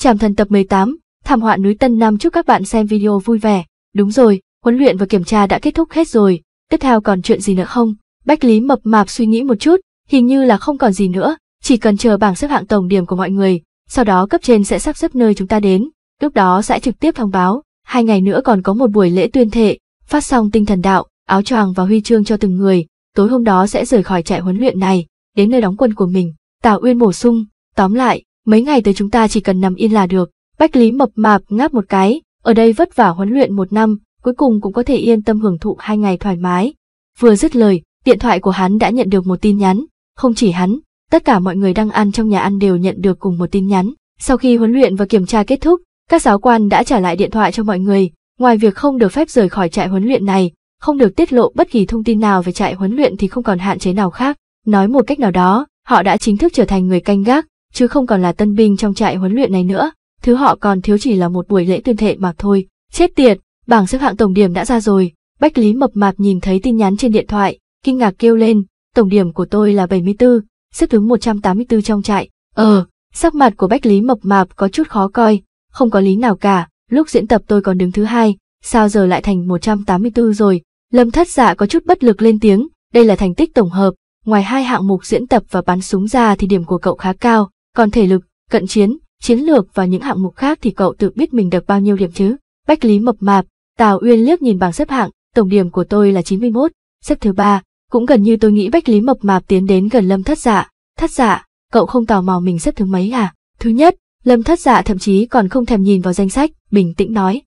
Trảm thần tập 18, thảm họa núi Tân Nam chúc các bạn xem video vui vẻ. Đúng rồi, huấn luyện và kiểm tra đã kết thúc hết rồi, tiếp theo còn chuyện gì nữa không? Bách Lý mập mạp suy nghĩ một chút, hình như là không còn gì nữa, chỉ cần chờ bảng xếp hạng tổng điểm của mọi người, sau đó cấp trên sẽ sắp xếp nơi chúng ta đến, lúc đó sẽ trực tiếp thông báo. Hai ngày nữa còn có một buổi lễ tuyên thệ, phát xong tinh thần đạo, áo choàng và huy chương cho từng người, tối hôm đó sẽ rời khỏi trại huấn luyện này, đến nơi đóng quân của mình. Tào Uyên bổ sung, tóm lại, mấy ngày tới chúng ta chỉ cần nằm yên là được. Bách Lý mập mạp ngáp một cái, ở đây vất vả huấn luyện một năm, cuối cùng cũng có thể yên tâm hưởng thụ hai ngày thoải mái. Vừa dứt lời, điện thoại của hắn đã nhận được một tin nhắn, không chỉ hắn, tất cả mọi người đang ăn trong nhà ăn đều nhận được cùng một tin nhắn. Sau khi huấn luyện và kiểm tra kết thúc, các giáo quan đã trả lại điện thoại cho mọi người, ngoài việc không được phép rời khỏi trại huấn luyện này, không được tiết lộ bất kỳ thông tin nào về trại huấn luyện thì không còn hạn chế nào khác. Nói một cách nào đó, họ đã chính thức trở thành người canh gác, chứ không còn là tân binh trong trại huấn luyện này nữa, thứ họ còn thiếu chỉ là một buổi lễ tuyên thệ mà thôi. Chết tiệt, bảng xếp hạng tổng điểm đã ra rồi, Bách Lý mập mạp nhìn thấy tin nhắn trên điện thoại, kinh ngạc kêu lên, tổng điểm của tôi là 74, xếp thứ 184 trong trại. Ờ, sắc mặt của Bách Lý mập mạp có chút khó coi, không có lý nào cả, lúc diễn tập tôi còn đứng thứ hai, sao giờ lại thành 184 rồi. Lâm thất dạ có chút bất lực lên tiếng, đây là thành tích tổng hợp, ngoài hai hạng mục diễn tập và bắn súng ra thì điểm của cậu khá cao, còn thể lực, cận chiến, chiến lược và những hạng mục khác thì cậu tự biết mình được bao nhiêu điểm chứ. Bách Lý mập mạp, Tào Uyên liếc nhìn bảng xếp hạng, tổng điểm của tôi là 91, xếp thứ ba. Cũng gần như tôi nghĩ Bách Lý mập mạp tiến đến gần Lâm Thất Dạ. Thất Dạ, cậu không tò mò mình xếp thứ mấy à? Thứ nhất, Lâm Thất Dạ thậm chí còn không thèm nhìn vào danh sách, bình tĩnh nói.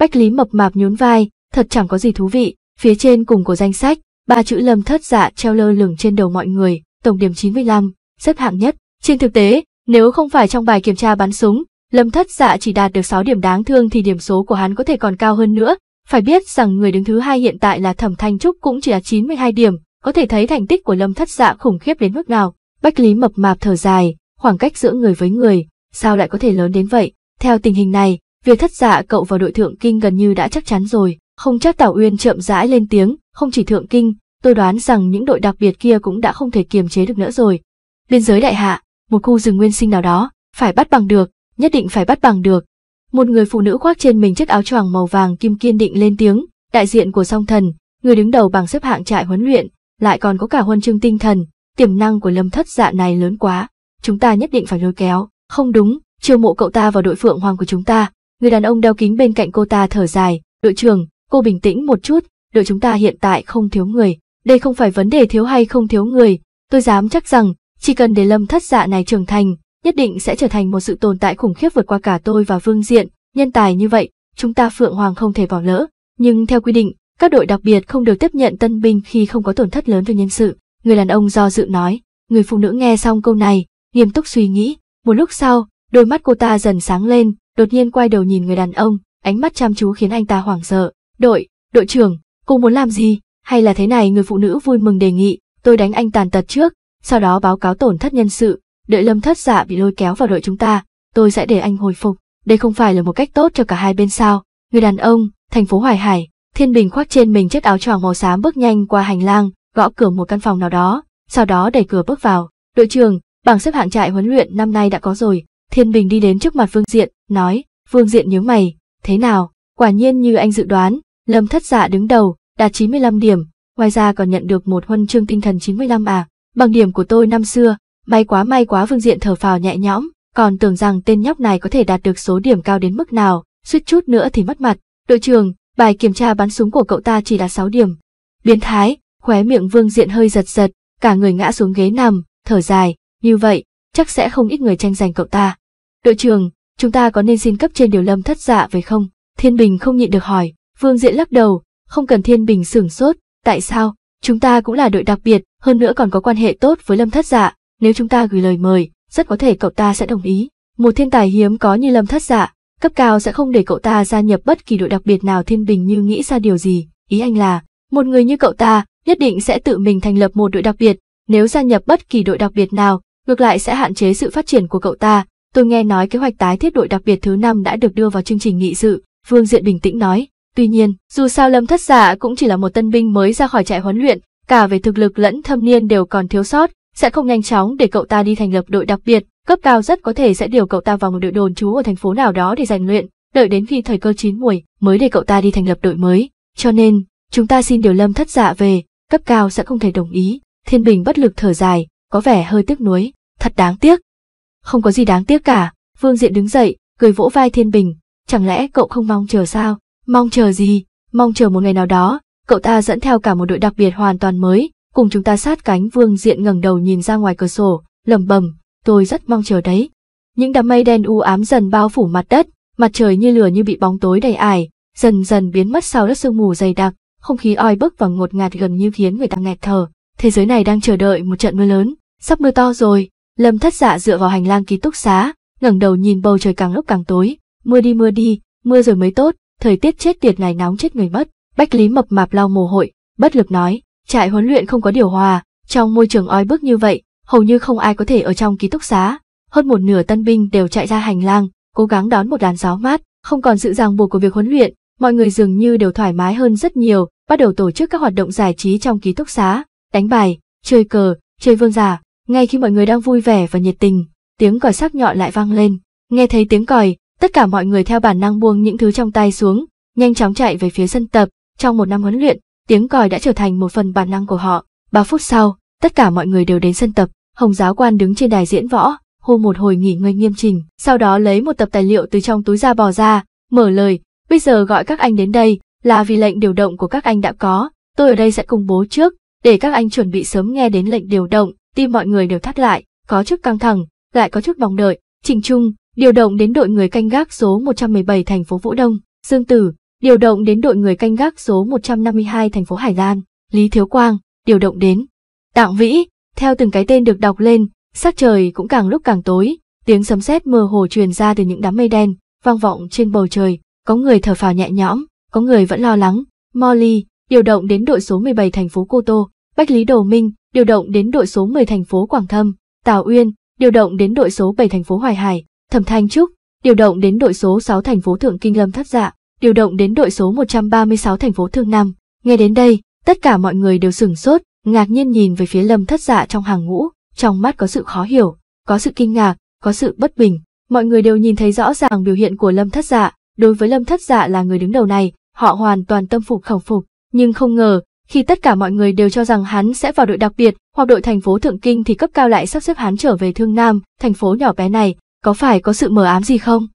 Bách Lý mập mạp nhún vai, thật chẳng có gì thú vị, phía trên cùng của danh sách, ba chữ Lâm Thất Dạ treo lơ lửng trên đầu mọi người, tổng điểm 95, xếp hạng nhất. Trên thực tế, nếu không phải trong bài kiểm tra bắn súng, Lâm Thất Dạ chỉ đạt được 6 điểm đáng thương thì điểm số của hắn có thể còn cao hơn nữa. Phải biết rằng người đứng thứ hai hiện tại là Thẩm Thanh Trúc cũng chỉ đạt 92 điểm, có thể thấy thành tích của Lâm Thất Dạ khủng khiếp đến mức nào. Bách Lý mập mạp thở dài, khoảng cách giữa người với người, sao lại có thể lớn đến vậy? Theo tình hình này, việc thất dạ cậu vào đội thượng kinh gần như đã chắc chắn rồi. Không chắc tào Uyên chậm rãi lên tiếng, không chỉ thượng kinh, tôi đoán rằng những đội đặc biệt kia cũng đã không thể kiềm chế được nữa rồi. Biên giới đại hạ, một khu rừng nguyên sinh nào đó, phải bắt bằng được, nhất định phải bắt bằng được. Một người phụ nữ khoác trên mình chiếc áo choàng màu vàng kim kiên định lên tiếng, đại diện của song thần, người đứng đầu bảng xếp hạng trại huấn luyện, lại còn có cả huân chương tinh thần, tiềm năng của lâm thất dạ này lớn quá, chúng ta nhất định phải lôi kéo, không đúng, chiêu mộ cậu ta vào đội phượng hoàng của chúng ta. Người đàn ông đeo kính bên cạnh cô ta thở dài, đội trưởng, cô bình tĩnh một chút, đội chúng ta hiện tại không thiếu người, đây không phải vấn đề thiếu hay không thiếu người, tôi dám chắc rằng chỉ cần để lâm thất dạ này trưởng thành, nhất định sẽ trở thành một sự tồn tại khủng khiếp vượt qua cả tôi và Vương Diện, nhân tài như vậy, chúng ta Phượng Hoàng không thể bỏ lỡ. Nhưng theo quy định, các đội đặc biệt không được tiếp nhận tân binh khi không có tổn thất lớn về nhân sự, người đàn ông do dự nói. Người phụ nữ nghe xong câu này, nghiêm túc suy nghĩ, một lúc sau, đôi mắt cô ta dần sáng lên, đột nhiên quay đầu nhìn người đàn ông, ánh mắt chăm chú khiến anh ta hoảng sợ. Đội, đội trưởng, cô muốn làm gì? Hay là thế này người phụ nữ vui mừng đề nghị, tôi đánh anh tàn tật trước, sau đó báo cáo tổn thất nhân sự, đợi lâm thất dạ bị lôi kéo vào đội chúng ta, tôi sẽ để anh hồi phục. Đây không phải là một cách tốt cho cả hai bên sao. Người đàn ông, thành phố Hoài Hải, Thiên Bình khoác trên mình chiếc áo choàng màu xám bước nhanh qua hành lang, gõ cửa một căn phòng nào đó, sau đó đẩy cửa bước vào. Đội trưởng, bảng xếp hạng trại huấn luyện năm nay đã có rồi. Thiên Bình đi đến trước mặt phương Diện, nói, phương Diện nhớ mày, thế nào? Quả nhiên như anh dự đoán, Lâm Thất Dạ đứng đầu, đạt 95 điểm, ngoài ra còn nhận được một huân chương tinh thần 95 à. Bằng điểm của tôi năm xưa, may quá may quá Vương Diện thở phào nhẹ nhõm, còn tưởng rằng tên nhóc này có thể đạt được số điểm cao đến mức nào, suýt chút nữa thì mất mặt. Đội trưởng, bài kiểm tra bắn súng của cậu ta chỉ là 6 điểm. Biến thái, khóe miệng Vương Diện hơi giật giật, cả người ngã xuống ghế nằm, thở dài, như vậy, chắc sẽ không ít người tranh giành cậu ta. Đội trưởng, chúng ta có nên xin cấp trên điều lâm thất dạ về không? Thiên Bình không nhịn được hỏi, Vương Diện lắc đầu, không cần Thiên Bình sửng sốt, tại sao, Chúng ta cũng là đội đặc biệt, hơn nữa còn có quan hệ tốt với Lâm Thất Dạ, nếu chúng ta gửi lời mời, rất có thể cậu ta sẽ đồng ý. Một thiên tài hiếm có như Lâm Thất Dạ, cấp cao sẽ không để cậu ta gia nhập bất kỳ đội đặc biệt nào thiên bình như nghĩ ra điều gì, ý anh là, một người như cậu ta nhất định sẽ tự mình thành lập một đội đặc biệt, nếu gia nhập bất kỳ đội đặc biệt nào, ngược lại sẽ hạn chế sự phát triển của cậu ta. Tôi nghe nói kế hoạch tái thiết đội đặc biệt thứ năm đã được đưa vào chương trình nghị sự, Vương Diện bình tĩnh nói, Tuy nhiên, dù sao Lâm Thất Giả dạ cũng chỉ là một tân binh mới ra khỏi trại huấn luyện, cả về thực lực lẫn thâm niên đều còn thiếu sót, sẽ không nhanh chóng để cậu ta đi thành lập đội đặc biệt, cấp cao rất có thể sẽ điều cậu ta vào một đội đồn trú ở thành phố nào đó để rèn luyện, đợi đến khi thời cơ chín muồi mới để cậu ta đi thành lập đội mới. Cho nên, chúng ta xin điều Lâm Thất giả dạ về, cấp cao sẽ không thể đồng ý. Thiên Bình bất lực thở dài, có vẻ hơi tiếc nuối, thật đáng tiếc. Không có gì đáng tiếc cả, Vương Diện đứng dậy, cười vỗ vai Thiên Bình, chẳng lẽ cậu không mong chờ sao? Mong chờ gì? Mong chờ một ngày nào đó, cậu ta dẫn theo cả một đội đặc biệt hoàn toàn mới, cùng chúng ta sát cánh vương diện ngẩng đầu nhìn ra ngoài cửa sổ, lẩm bẩm, tôi rất mong chờ đấy. Những đám mây đen u ám dần bao phủ mặt đất, mặt trời như lửa như bị bóng tối đầy ải, dần dần biến mất sau lớp sương mù dày đặc, không khí oi bức và ngột ngạt gần như khiến người ta nghẹt thở. Thế giới này đang chờ đợi một trận mưa lớn, sắp mưa to rồi. Lâm Thất Dạ dựa vào hành lang ký túc xá, ngẩng đầu nhìn bầu trời càng lúc càng tối, mưa đi mưa đi, mưa rồi mới tốt, thời tiết chết tiệt ngày nóng chết người mất. Bách Lý mập mạp lau mồ hôi, bất lực nói, trại huấn luyện không có điều hòa, trong môi trường oi bức như vậy, hầu như không ai có thể ở trong ký túc xá. Hơn một nửa tân binh đều chạy ra hành lang, cố gắng đón một đàn gió mát, không còn sự ràng buộc của việc huấn luyện, mọi người dường như đều thoải mái hơn rất nhiều, bắt đầu tổ chức các hoạt động giải trí trong ký túc xá, đánh bài, chơi cờ, chơi vương giả. Ngay khi mọi người đang vui vẻ và nhiệt tình, tiếng còi sắc nhọn lại vang lên. Nghe thấy tiếng còi, Tất cả mọi người theo bản năng buông những thứ trong tay xuống, nhanh chóng chạy về phía sân tập. Trong một năm huấn luyện, tiếng còi đã trở thành một phần bản năng của họ. Ba phút sau, tất cả mọi người đều đến sân tập. Hồng giáo quan đứng trên đài diễn võ, hô một hồi nghỉ ngơi nghiêm chỉnh, sau đó lấy một tập tài liệu từ trong túi da bò ra, mở lời, bây giờ gọi các anh đến đây, là vì lệnh điều động của các anh đã có, tôi ở đây sẽ công bố trước, để các anh chuẩn bị sớm nghe đến lệnh điều động, tim mọi người đều thắt lại, có chút căng thẳng, lại có chút mong đợi, Trình Trung, điều động đến đội người canh gác số 117 thành phố Vũ Đông, Dương Tử, điều động đến đội người canh gác số 152 thành phố Hải Lan, Lý Thiếu Quang, điều động đến. Đặng Vĩ, theo từng cái tên được đọc lên, sắc trời cũng càng lúc càng tối, tiếng sấm sét mơ hồ truyền ra từ những đám mây đen, vang vọng trên bầu trời, có người thở phào nhẹ nhõm, có người vẫn lo lắng. Molly, điều động đến đội số 17 thành phố Cô Tô, Bách Lý Đồ Minh, điều động đến đội số 10 thành phố Quảng Thâm, Tào Uyên, điều động đến đội số 7 thành phố Hoài Hải, Thẩm Thanh Trúc, điều động đến đội số 6 thành phố Thượng Kinh Lâm Thất Dạ, điều động đến đội số 136 thành phố Thương Nam. Nghe đến đây, tất cả mọi người đều sửng sốt, ngạc nhiên nhìn về phía Lâm Thất Dạ trong hàng ngũ, trong mắt có sự khó hiểu, có sự kinh ngạc, có sự bất bình. Mọi người đều nhìn thấy rõ ràng biểu hiện của Lâm Thất Dạ, đối với Lâm Thất Dạ là người đứng đầu này, họ hoàn toàn tâm phục khẩu phục, nhưng không ngờ, khi tất cả mọi người đều cho rằng hắn sẽ vào đội đặc biệt hoặc đội thành phố Thượng Kinh thì cấp cao lại sắp xếp hắn trở về Thương Nam, thành phố nhỏ bé này, có phải có sự mờ ám gì không?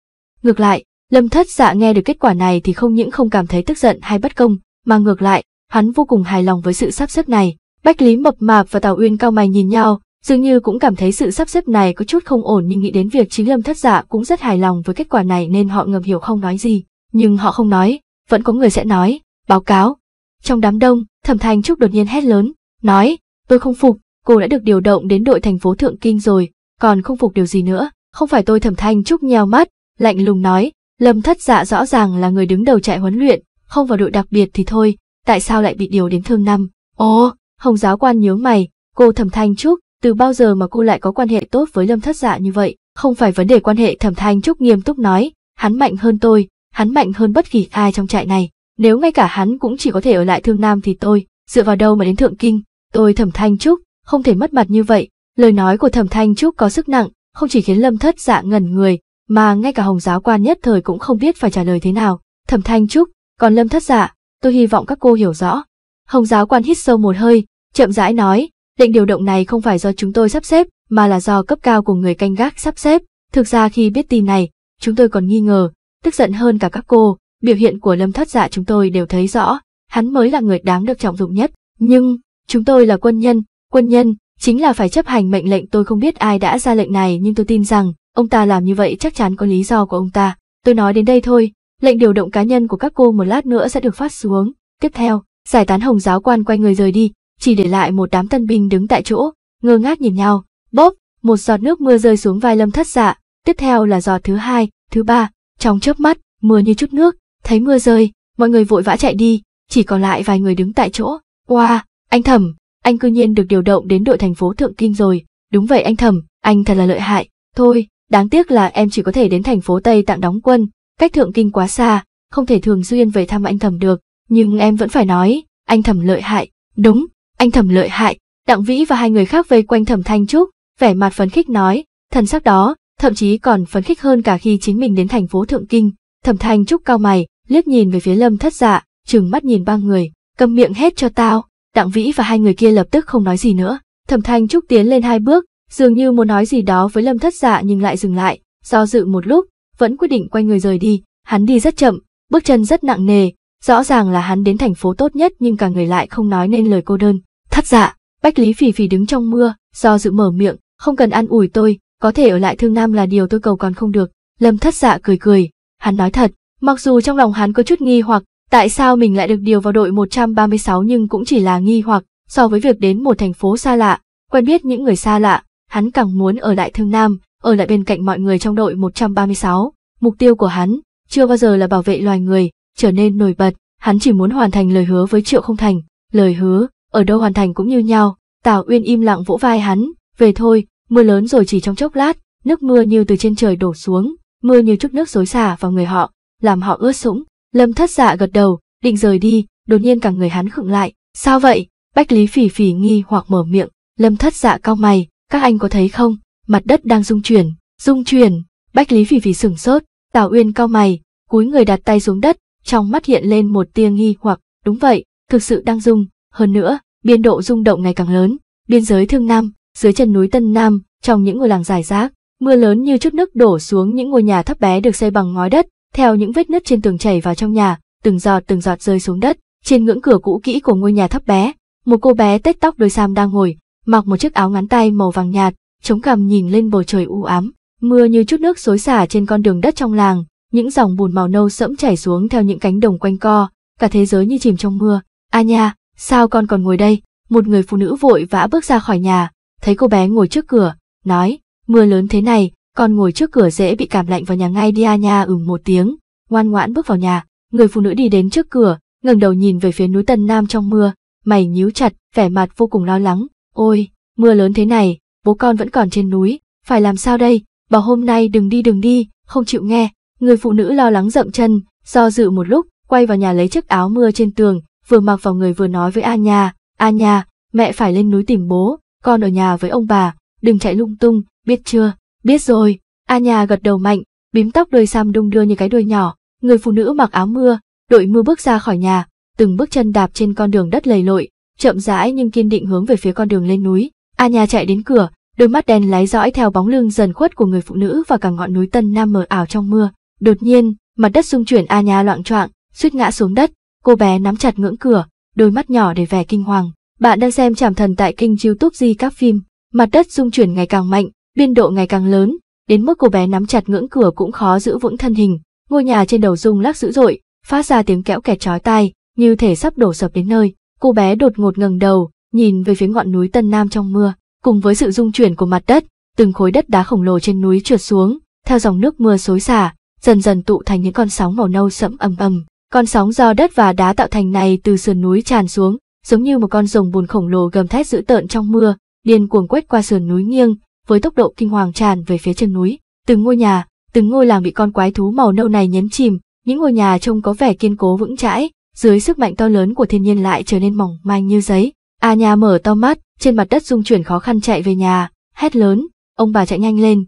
Ngược lại, Lâm Thất Dạ nghe được kết quả này thì không những không cảm thấy tức giận hay bất công, mà ngược lại, hắn vô cùng hài lòng với sự sắp xếp này. Bách Lý Mập Mạp và Tào Uyên cao mày nhìn nhau, dường như cũng cảm thấy sự sắp xếp này có chút không ổn nhưng nghĩ đến việc chính Lâm Thất Dạ cũng rất hài lòng với kết quả này nên họ ngầm hiểu không nói gì. Nhưng họ không nói, vẫn có người sẽ nói, báo cáo. Trong đám đông, Thẩm Thanh Trúc đột nhiên hét lớn, nói, tôi không phục, cô đã được điều động đến đội thành phố Thượng Kinh rồi, còn không phục điều gì nữa không phải tôi thẩm thanh trúc nheo mắt, lạnh lùng nói, lâm thất dạ rõ ràng là người đứng đầu trại huấn luyện, không vào đội đặc biệt thì thôi, tại sao lại bị điều đến thương năm? Ồ, hồng giáo quan nhớ mày, cô thẩm thanh trúc, từ bao giờ mà cô lại có quan hệ tốt với lâm thất dạ như vậy? Không phải vấn đề quan hệ thẩm thanh trúc nghiêm túc nói, hắn mạnh hơn tôi, hắn mạnh hơn bất kỳ ai trong trại này. Nếu ngay cả hắn cũng chỉ có thể ở lại thương nam thì tôi, dựa vào đâu mà đến thượng kinh, tôi thẩm thanh trúc, không thể mất mặt như vậy. Lời nói của thẩm thanh trúc có sức nặng, không chỉ khiến lâm thất dạ ngẩn người, mà ngay cả hồng giáo quan nhất thời cũng không biết phải trả lời thế nào. Thẩm thanh trúc, còn lâm thất dạ, tôi hy vọng các cô hiểu rõ. Hồng giáo quan hít sâu một hơi, chậm rãi nói, lệnh điều động này không phải do chúng tôi sắp xếp, mà là do cấp cao của người canh gác sắp xếp. Thực ra khi biết tin này, chúng tôi còn nghi ngờ, tức giận hơn cả các cô, biểu hiện của lâm thất dạ chúng tôi đều thấy rõ, hắn mới là người đáng được trọng dụng nhất. Nhưng, chúng tôi là quân nhân, quân nhân, chính là phải chấp hành mệnh lệnh tôi không biết ai đã ra lệnh này nhưng tôi tin rằng ông ta làm như vậy chắc chắn có lý do của ông ta tôi nói đến đây thôi lệnh điều động cá nhân của các cô một lát nữa sẽ được phát xuống tiếp theo giải tán hồng giáo quan quay người rời đi chỉ để lại một đám tân binh đứng tại chỗ ngơ ngác nhìn nhau bóp một giọt nước mưa rơi xuống vai lâm thất dạ tiếp theo là giọt thứ hai thứ ba trong chớp mắt mưa như chút nước thấy mưa rơi mọi người vội vã chạy đi chỉ còn lại vài người đứng tại chỗ oa wow, anh thẩm anh cư nhiên được điều động đến đội thành phố Thượng Kinh rồi. Đúng vậy anh thầm, anh thật là lợi hại. Thôi, đáng tiếc là em chỉ có thể đến thành phố Tây Tạng đóng quân, cách Thượng Kinh quá xa, không thể thường xuyên về thăm anh thầm được. Nhưng em vẫn phải nói, anh thầm lợi hại. Đúng, anh thầm lợi hại. Đặng Vĩ và hai người khác vây quanh thầm Thanh Trúc, vẻ mặt phấn khích nói, thần sắc đó, thậm chí còn phấn khích hơn cả khi chính mình đến thành phố Thượng Kinh. Thẩm Thanh Trúc cao mày, liếc nhìn về phía Lâm Thất Dạ, trừng mắt nhìn ba người, câm miệng hết cho tao. Đặng Vĩ và hai người kia lập tức không nói gì nữa. Thẩm Thanh Trúc tiến lên hai bước, dường như muốn nói gì đó với Lâm Thất Dạ nhưng lại dừng lại, do dự một lúc, vẫn quyết định quay người rời đi. Hắn đi rất chậm, bước chân rất nặng nề, rõ ràng là hắn đến thành phố tốt nhất nhưng cả người lại không nói nên lời cô đơn. Thất Dạ, Bách Lý phì phì đứng trong mưa, do dự mở miệng, không cần an ủi tôi, có thể ở lại Thương Nam là điều tôi cầu còn không được. Lâm Thất Dạ cười cười, hắn nói thật, mặc dù trong lòng hắn có chút nghi hoặc Tại sao mình lại được điều vào đội 136 nhưng cũng chỉ là nghi hoặc, so với việc đến một thành phố xa lạ, quen biết những người xa lạ, hắn càng muốn ở lại Thương Nam, ở lại bên cạnh mọi người trong đội 136. Mục tiêu của hắn chưa bao giờ là bảo vệ loài người, trở nên nổi bật, hắn chỉ muốn hoàn thành lời hứa với Triệu Không Thành, lời hứa ở đâu hoàn thành cũng như nhau. Tào Uyên im lặng vỗ vai hắn, về thôi, mưa lớn rồi chỉ trong chốc lát, nước mưa như từ trên trời đổ xuống, mưa như chút nước rối xả vào người họ, làm họ ướt sũng. Lâm thất dạ gật đầu, định rời đi, đột nhiên cả người hắn khựng lại. Sao vậy? Bách Lý phỉ phỉ nghi hoặc mở miệng. Lâm thất dạ cao mày, các anh có thấy không? Mặt đất đang rung chuyển, rung chuyển. Bách Lý phỉ phỉ sửng sốt, Tào Uyên cao mày, cúi người đặt tay xuống đất, trong mắt hiện lên một tia nghi hoặc, đúng vậy, thực sự đang rung, hơn nữa, biên độ rung động ngày càng lớn, biên giới Thương Nam, dưới chân núi Tân Nam, trong những ngôi làng dài rác, mưa lớn như chút nước đổ xuống những ngôi nhà thấp bé được xây bằng ngói đất, theo những vết nứt trên tường chảy vào trong nhà, từng giọt từng giọt rơi xuống đất, trên ngưỡng cửa cũ kỹ của ngôi nhà thấp bé, một cô bé tết tóc đôi sam đang ngồi, mặc một chiếc áo ngắn tay màu vàng nhạt, chống cằm nhìn lên bầu trời u ám, mưa như chút nước xối xả trên con đường đất trong làng, những dòng bùn màu nâu sẫm chảy xuống theo những cánh đồng quanh co, cả thế giới như chìm trong mưa. A nha, sao con còn ngồi đây? Một người phụ nữ vội vã bước ra khỏi nhà, thấy cô bé ngồi trước cửa, nói, mưa lớn thế này, con ngồi trước cửa dễ bị cảm lạnh vào nhà ngay đi a nha ừm một tiếng, ngoan ngoãn bước vào nhà, người phụ nữ đi đến trước cửa, ngẩng đầu nhìn về phía núi Tân Nam trong mưa, mày nhíu chặt, vẻ mặt vô cùng lo lắng, ôi, mưa lớn thế này, bố con vẫn còn trên núi, phải làm sao đây, bảo hôm nay đừng đi đừng đi, không chịu nghe, người phụ nữ lo lắng rậm chân, do dự một lúc, quay vào nhà lấy chiếc áo mưa trên tường, vừa mặc vào người vừa nói với A Nha, A Nha, mẹ phải lên núi tìm bố, con ở nhà với ông bà, đừng chạy lung tung, biết chưa, Biết rồi, A Nhà gật đầu mạnh, bím tóc đôi sam đung đưa như cái đuôi nhỏ, người phụ nữ mặc áo mưa, đội mưa bước ra khỏi nhà, từng bước chân đạp trên con đường đất lầy lội, chậm rãi nhưng kiên định hướng về phía con đường lên núi. A Nhà chạy đến cửa, đôi mắt đen lái dõi theo bóng lưng dần khuất của người phụ nữ và cả ngọn núi Tân Nam mờ ảo trong mưa. Đột nhiên, mặt đất rung chuyển A nhà loạn choạng, suýt ngã xuống đất. Cô bé nắm chặt ngưỡng cửa, đôi mắt nhỏ đầy vẻ kinh hoàng. Bạn đang xem Trảm Thần tại kênh YouTube Di các phim. Mặt đất rung chuyển ngày càng mạnh, biên độ ngày càng lớn, đến mức cô bé nắm chặt ngưỡng cửa cũng khó giữ vững thân hình, ngôi nhà trên đầu rung lắc dữ dội, phát ra tiếng kẽo kẹt chói tai, như thể sắp đổ sập đến nơi. Cô bé đột ngột ngẩng đầu, nhìn về phía ngọn núi Tân Nam trong mưa, cùng với sự rung chuyển của mặt đất, từng khối đất đá khổng lồ trên núi trượt xuống, theo dòng nước mưa xối xả, dần dần tụ thành những con sóng màu nâu sẫm ầm ầm. Con sóng do đất và đá tạo thành này từ sườn núi tràn xuống, giống như một con rồng bùn khổng lồ gầm thét dữ tợn trong mưa, điên cuồng quét qua sườn núi nghiêng, với tốc độ kinh hoàng tràn về phía chân núi. Từng ngôi nhà, từng ngôi làng bị con quái thú màu nâu này nhấn chìm, những ngôi nhà trông có vẻ kiên cố vững chãi, dưới sức mạnh to lớn của thiên nhiên lại trở nên mỏng manh như giấy. A à nhà mở to mắt, trên mặt đất rung chuyển khó khăn chạy về nhà, hét lớn, ông bà chạy nhanh lên.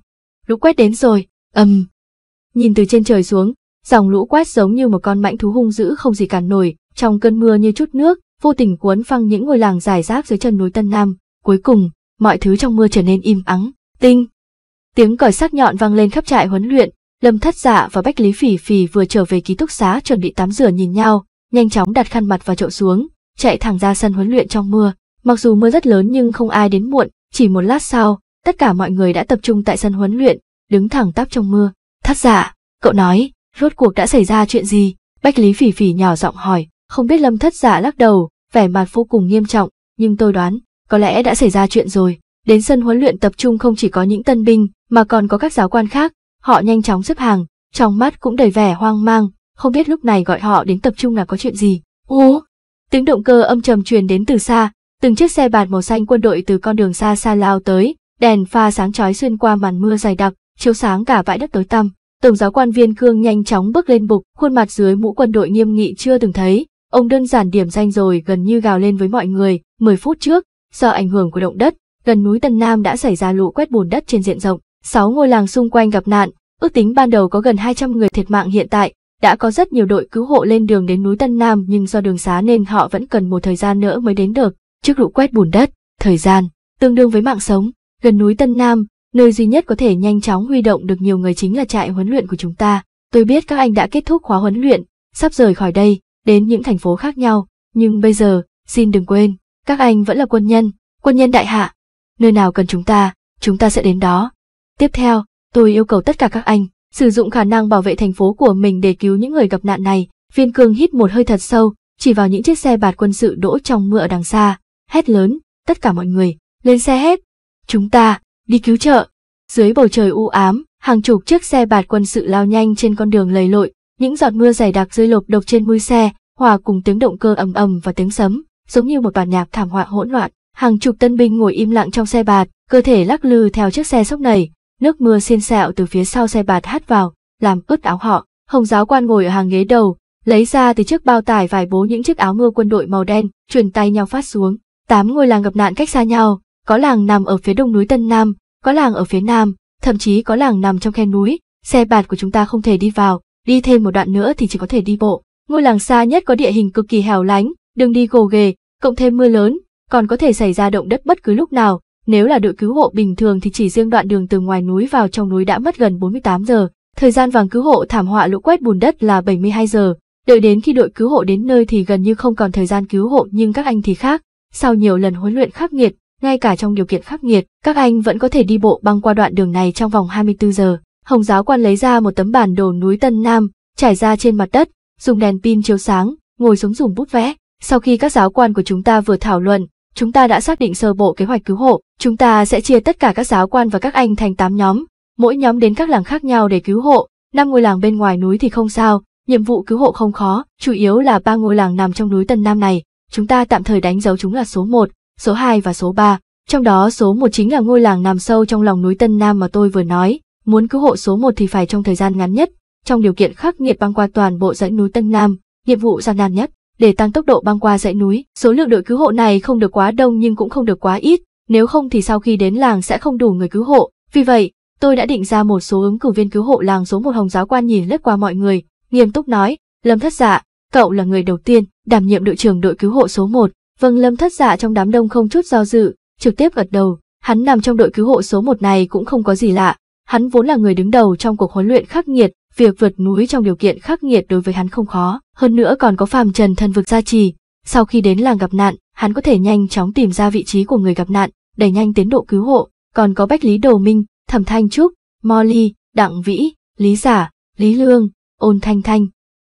Lũ quét đến rồi, ầm. Nhìn từ trên trời xuống, dòng lũ quét giống như một con mãnh thú hung dữ không gì cản nổi, trong cơn mưa như chút nước, vô tình cuốn phăng những ngôi làng dài rác dưới chân núi Tân Nam. Cuối cùng, mọi thứ trong mưa trở nên im ắng, tinh. Tiếng còi sắc nhọn vang lên khắp trại huấn luyện, Lâm Thất Dạ và Bách Lý Phỉ Phỉ vừa trở về ký túc xá chuẩn bị tắm rửa nhìn nhau, nhanh chóng đặt khăn mặt vào chậu xuống, chạy thẳng ra sân huấn luyện trong mưa. Mặc dù mưa rất lớn nhưng không ai đến muộn, chỉ một lát sau, tất cả mọi người đã tập trung tại sân huấn luyện, đứng thẳng tắp trong mưa. Thất Dạ, cậu nói, rốt cuộc đã xảy ra chuyện gì? Bách Lý Phỉ Phỉ nhỏ giọng hỏi, không biết Lâm Thất Dạ lắc đầu, vẻ mặt vô cùng nghiêm trọng, nhưng tôi đoán, có lẽ đã xảy ra chuyện rồi. Đến sân huấn luyện tập trung không chỉ có những tân binh, mà còn có các giáo quan khác, họ nhanh chóng xếp hàng, trong mắt cũng đầy vẻ hoang mang, không biết lúc này gọi họ đến tập trung là có chuyện gì. Ồ! Tiếng động cơ âm trầm truyền đến từ xa, từng chiếc xe bạt màu xanh quân đội từ con đường xa xa lao tới, đèn pha sáng chói xuyên qua màn mưa dày đặc, chiếu sáng cả bãi đất tối tăm. Tổng giáo quan viên Cương nhanh chóng bước lên bục, khuôn mặt dưới mũ quân đội nghiêm nghị chưa từng thấy, ông đơn giản điểm danh rồi gần như gào lên với mọi người, 10 phút trước, do ảnh hưởng của động đất, gần núi Tân Nam đã xảy ra lũ quét bùn đất trên diện rộng, 6 ngôi làng xung quanh gặp nạn, ước tính ban đầu có gần 200 người thiệt mạng hiện tại, đã có rất nhiều đội cứu hộ lên đường đến núi Tân Nam nhưng do đường xá nên họ vẫn cần một thời gian nữa mới đến được. Trước lũ quét bùn đất, thời gian tương đương với mạng sống, gần núi Tân Nam, nơi duy nhất có thể nhanh chóng huy động được nhiều người chính là trại huấn luyện của chúng ta. Tôi biết các anh đã kết thúc khóa huấn luyện, sắp rời khỏi đây, đến những thành phố khác nhau, nhưng bây giờ, xin đừng quên, các anh vẫn là quân nhân, quân nhân đại hạ. Nơi nào cần chúng ta, chúng ta sẽ đến đó. Tiếp theo, tôi yêu cầu tất cả các anh sử dụng khả năng bảo vệ thành phố của mình để cứu những người gặp nạn này. Viên Cương hít một hơi thật sâu, chỉ vào những chiếc xe bạt quân sự đỗ trong mưa ở đằng xa, hét lớn, tất cả mọi người, lên xe hết. Chúng ta, đi cứu trợ. Dưới bầu trời u ám, hàng chục chiếc xe bạt quân sự lao nhanh trên con đường lầy lội, những giọt mưa dày đặc rơi lộp độc trên mui xe, hòa cùng tiếng động cơ ầm ầm và tiếng sấm giống như một bản nhạc thảm họa hỗn loạn. Hàng chục tân binh ngồi im lặng trong xe bạt, cơ thể lắc lư theo chiếc xe sốc này. nước mưa xiên xẹo từ phía sau xe bạt hắt vào, làm ướt áo họ. Hồng giáo quan ngồi ở hàng ghế đầu, lấy ra từ chiếc bao tải vài bố những chiếc áo mưa quân đội màu đen, truyền tay nhau phát xuống. Tám ngôi làng gặp nạn cách xa nhau, có làng nằm ở phía đông núi Tân Nam, có làng ở phía nam, thậm chí có làng nằm trong khe núi, xe bạt của chúng ta không thể đi vào, đi thêm một đoạn nữa thì chỉ có thể đi bộ. Ngôi làng xa nhất có địa hình cực kỳ hẻo lánh, đường đi gồ ghề, cộng thêm mưa lớn, còn có thể xảy ra động đất bất cứ lúc nào. Nếu là đội cứu hộ bình thường thì chỉ riêng đoạn đường từ ngoài núi vào trong núi đã mất gần 48 giờ. Thời gian vàng cứu hộ thảm họa lũ quét bùn đất là 72 giờ. Đợi đến khi đội cứu hộ đến nơi thì gần như không còn thời gian cứu hộ nhưng các anh thì khác. Sau nhiều lần huấn luyện khắc nghiệt, ngay cả trong điều kiện khắc nghiệt, các anh vẫn có thể đi bộ băng qua đoạn đường này trong vòng 24 giờ. Hồng giáo quan lấy ra một tấm bản đồ núi Tân Nam, trải ra trên mặt đất, dùng đèn pin chiếu sáng, ngồi xuống dùng bút vẽ. Sau khi các giáo quan của chúng ta vừa thảo luận, chúng ta đã xác định sơ bộ kế hoạch cứu hộ. Chúng ta sẽ chia tất cả các giáo quan và các anh thành 8 nhóm, mỗi nhóm đến các làng khác nhau để cứu hộ. Năm ngôi làng bên ngoài núi thì không sao, nhiệm vụ cứu hộ không khó, chủ yếu là ba ngôi làng nằm trong núi Tân Nam này. Chúng ta tạm thời đánh dấu chúng là số 1, số 2 và số 3. Trong đó số 1 chính là ngôi làng nằm sâu trong lòng núi Tân Nam mà tôi vừa nói. Muốn cứu hộ số 1 thì phải trong thời gian ngắn nhất, trong điều kiện khắc nghiệt băng qua toàn bộ dãy núi Tân Nam, nhiệm vụ gian nan nhất để tăng tốc độ băng qua dãy núi. Số lượng đội cứu hộ này không được quá đông nhưng cũng không được quá ít, nếu không thì sau khi đến làng sẽ không đủ người cứu hộ. Vì vậy, tôi đã định ra một số ứng cử viên cứu hộ làng số một Hồng Giáo Quan nhìn lướt qua mọi người, nghiêm túc nói, Lâm Thất Dạ, cậu là người đầu tiên đảm nhiệm đội trưởng đội cứu hộ số 1. Vâng Lâm Thất Dạ trong đám đông không chút do dự, trực tiếp gật đầu, hắn nằm trong đội cứu hộ số 1 này cũng không có gì lạ, hắn vốn là người đứng đầu trong cuộc huấn luyện khắc nghiệt, việc vượt núi trong điều kiện khắc nghiệt đối với hắn không khó, hơn nữa còn có phàm trần thân vực gia trì. Sau khi đến làng gặp nạn, hắn có thể nhanh chóng tìm ra vị trí của người gặp nạn, đẩy nhanh tiến độ cứu hộ, còn có Bách Lý Đồ Minh, Thẩm Thanh Trúc, Molly, Đặng Vĩ, Lý Giả, Lý Lương, Ôn Thanh Thanh.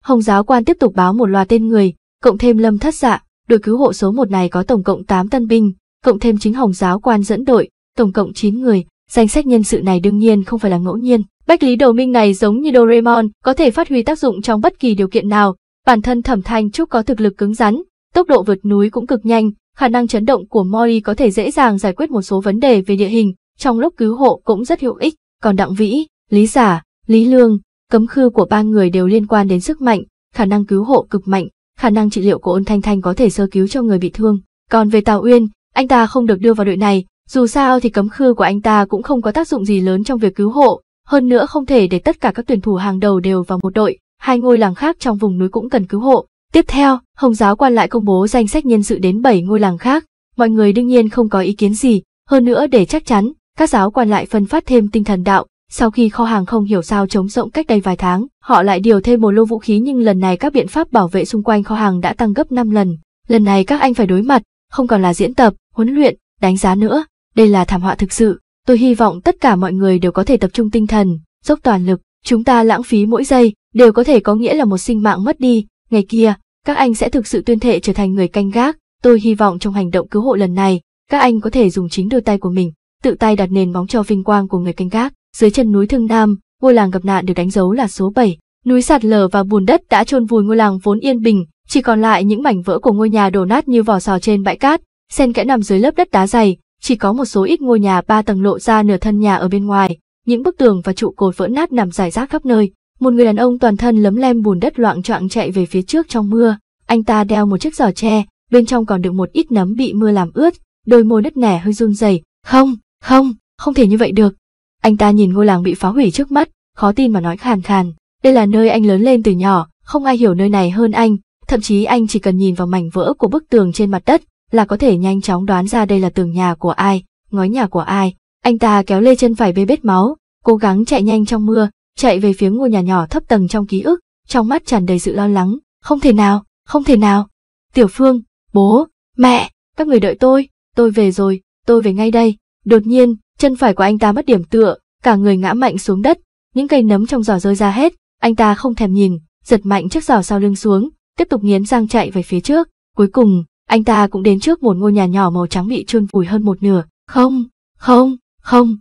Hồng giáo quan tiếp tục báo một loạt tên người, cộng thêm Lâm Thất Dạ, đội cứu hộ số 1 này có tổng cộng 8 tân binh, cộng thêm chính Hồng giáo quan dẫn đội, tổng cộng 9 người, Danh sách nhân sự này đương nhiên không phải là ngẫu nhiên. Bách lý đầu minh này giống như Doraemon, có thể phát huy tác dụng trong bất kỳ điều kiện nào. Bản thân thẩm thanh trúc có thực lực cứng rắn, tốc độ vượt núi cũng cực nhanh, khả năng chấn động của Mori có thể dễ dàng giải quyết một số vấn đề về địa hình, trong lúc cứu hộ cũng rất hữu ích. Còn Đặng Vĩ, Lý Giả, Lý Lương, cấm khư của ba người đều liên quan đến sức mạnh, khả năng cứu hộ cực mạnh, khả năng trị liệu của ôn thanh thanh có thể sơ cứu cho người bị thương. Còn về Tào Uyên, anh ta không được đưa vào đội này, dù sao thì cấm khư của anh ta cũng không có tác dụng gì lớn trong việc cứu hộ, hơn nữa không thể để tất cả các tuyển thủ hàng đầu đều vào một đội, hai ngôi làng khác trong vùng núi cũng cần cứu hộ. Tiếp theo, Hồng giáo quan lại công bố danh sách nhân sự đến 7 ngôi làng khác, mọi người đương nhiên không có ý kiến gì, hơn nữa để chắc chắn, các giáo quan lại phân phát thêm tinh thần đạo, sau khi kho hàng không hiểu sao chống rộng cách đây vài tháng, họ lại điều thêm một lô vũ khí nhưng lần này các biện pháp bảo vệ xung quanh kho hàng đã tăng gấp 5 lần. Lần này các anh phải đối mặt, không còn là diễn tập, huấn luyện, đánh giá nữa, đây là thảm họa thực sự, tôi hy vọng tất cả mọi người đều có thể tập trung tinh thần, dốc toàn lực, chúng ta lãng phí mỗi giây, đều có thể có nghĩa là một sinh mạng mất đi, ngày kia, các anh sẽ thực sự tuyên thệ trở thành người canh gác, tôi hy vọng trong hành động cứu hộ lần này, các anh có thể dùng chính đôi tay của mình, tự tay đặt nền móng cho vinh quang của người canh gác, dưới chân núi Thương Nam, ngôi làng gặp nạn được đánh dấu là số 7, núi sạt lở và bùn đất đã chôn vùi ngôi làng vốn yên bình, chỉ còn lại những mảnh vỡ của ngôi nhà đổ nát như vỏ sò trên bãi cát, sen kẽ nằm dưới lớp đất đá dày, chỉ có một số ít ngôi nhà ba tầng lộ ra nửa thân nhà ở bên ngoài, những bức tường và trụ cột vỡ nát nằm rải rác khắp nơi. Một người đàn ông toàn thân lấm lem bùn đất loạn choạng chạy về phía trước trong mưa, anh ta đeo một chiếc giỏ tre, bên trong còn được một ít nấm bị mưa làm ướt, đôi môi đất nẻ hơi run rẩy. "Không, không, không thể như vậy được." Anh ta nhìn ngôi làng bị phá hủy trước mắt, khó tin mà nói khàn khàn, "Đây là nơi anh lớn lên từ nhỏ, không ai hiểu nơi này hơn anh, thậm chí anh chỉ cần nhìn vào mảnh vỡ của bức tường trên mặt đất, là có thể nhanh chóng đoán ra đây là tường nhà của ai, ngói nhà của ai. Anh ta kéo lê chân phải bê bết máu, cố gắng chạy nhanh trong mưa, chạy về phía ngôi nhà nhỏ thấp tầng trong ký ức, trong mắt tràn đầy sự lo lắng. Không thể nào, không thể nào. Tiểu Phương, bố, mẹ, các người đợi tôi, tôi về rồi, tôi về ngay đây. Đột nhiên, chân phải của anh ta mất điểm tựa, cả người ngã mạnh xuống đất, những cây nấm trong giỏ rơi ra hết, anh ta không thèm nhìn, giật mạnh chiếc giỏ sau lưng xuống, tiếp tục nghiến răng chạy về phía trước. Cuối cùng, anh ta cũng đến trước một ngôi nhà nhỏ màu trắng bị trôn vùi hơn một nửa. Không, không, không.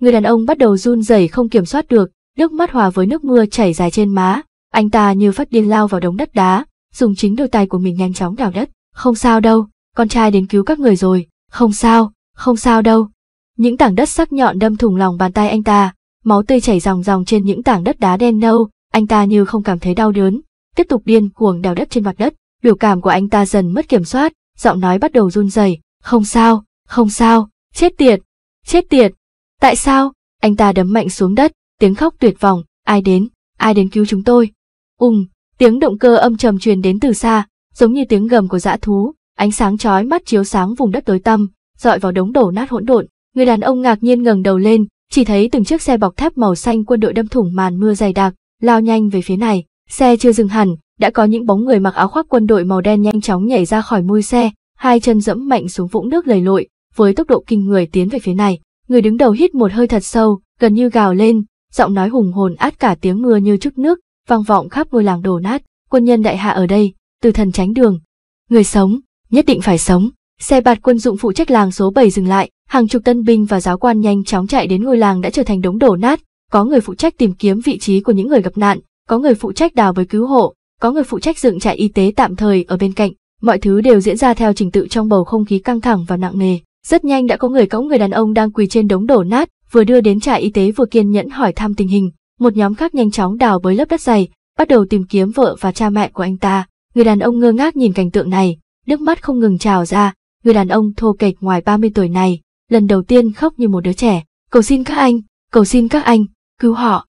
Người đàn ông bắt đầu run rẩy không kiểm soát được, nước mắt hòa với nước mưa chảy dài trên má. Anh ta như phát điên lao vào đống đất đá, dùng chính đôi tay của mình nhanh chóng đào đất. Không sao đâu, con trai đến cứu các người rồi. Không sao, không sao đâu. Những tảng đất sắc nhọn đâm thủng lòng bàn tay anh ta, máu tươi chảy ròng ròng trên những tảng đất đá đen nâu, anh ta như không cảm thấy đau đớn, tiếp tục điên cuồng đào đất trên mặt đất biểu cảm của anh ta dần mất kiểm soát, giọng nói bắt đầu run rẩy. không sao, không sao, chết tiệt, chết tiệt. Tại sao? Anh ta đấm mạnh xuống đất, tiếng khóc tuyệt vọng, ai đến, ai đến cứu chúng tôi. Ung. tiếng động cơ âm trầm truyền đến từ xa, giống như tiếng gầm của dã thú, ánh sáng chói mắt chiếu sáng vùng đất tối tăm, dọi vào đống đổ nát hỗn độn. Người đàn ông ngạc nhiên ngẩng đầu lên, chỉ thấy từng chiếc xe bọc thép màu xanh quân đội đâm thủng màn mưa dày đặc, lao nhanh về phía này. Xe chưa dừng hẳn, đã có những bóng người mặc áo khoác quân đội màu đen nhanh chóng nhảy ra khỏi mui xe, hai chân dẫm mạnh xuống vũng nước lầy lội, với tốc độ kinh người tiến về phía này. Người đứng đầu hít một hơi thật sâu, gần như gào lên, giọng nói hùng hồn át cả tiếng mưa như chút nước, vang vọng khắp ngôi làng đổ nát. Quân nhân đại hạ ở đây, từ thần tránh đường. Người sống, nhất định phải sống. Xe bạt quân dụng phụ trách làng số 7 dừng lại, hàng chục tân binh và giáo quan nhanh chóng chạy đến ngôi làng đã trở thành đống đổ nát, có người phụ trách tìm kiếm vị trí của những người gặp nạn, có người phụ trách đào với cứu hộ, có người phụ trách dựng trại y tế tạm thời ở bên cạnh. Mọi thứ đều diễn ra theo trình tự trong bầu không khí căng thẳng và nặng nề. Rất nhanh đã có người cõng người đàn ông đang quỳ trên đống đổ nát, vừa đưa đến trại y tế vừa kiên nhẫn hỏi thăm tình hình. Một nhóm khác nhanh chóng đào bới lớp đất dày, bắt đầu tìm kiếm vợ và cha mẹ của anh ta. Người đàn ông ngơ ngác nhìn cảnh tượng này, nước mắt không ngừng trào ra. Người đàn ông thô kệch ngoài 30 tuổi này, lần đầu tiên khóc như một đứa trẻ. Cầu xin các anh, cầu xin các anh, cứu họ.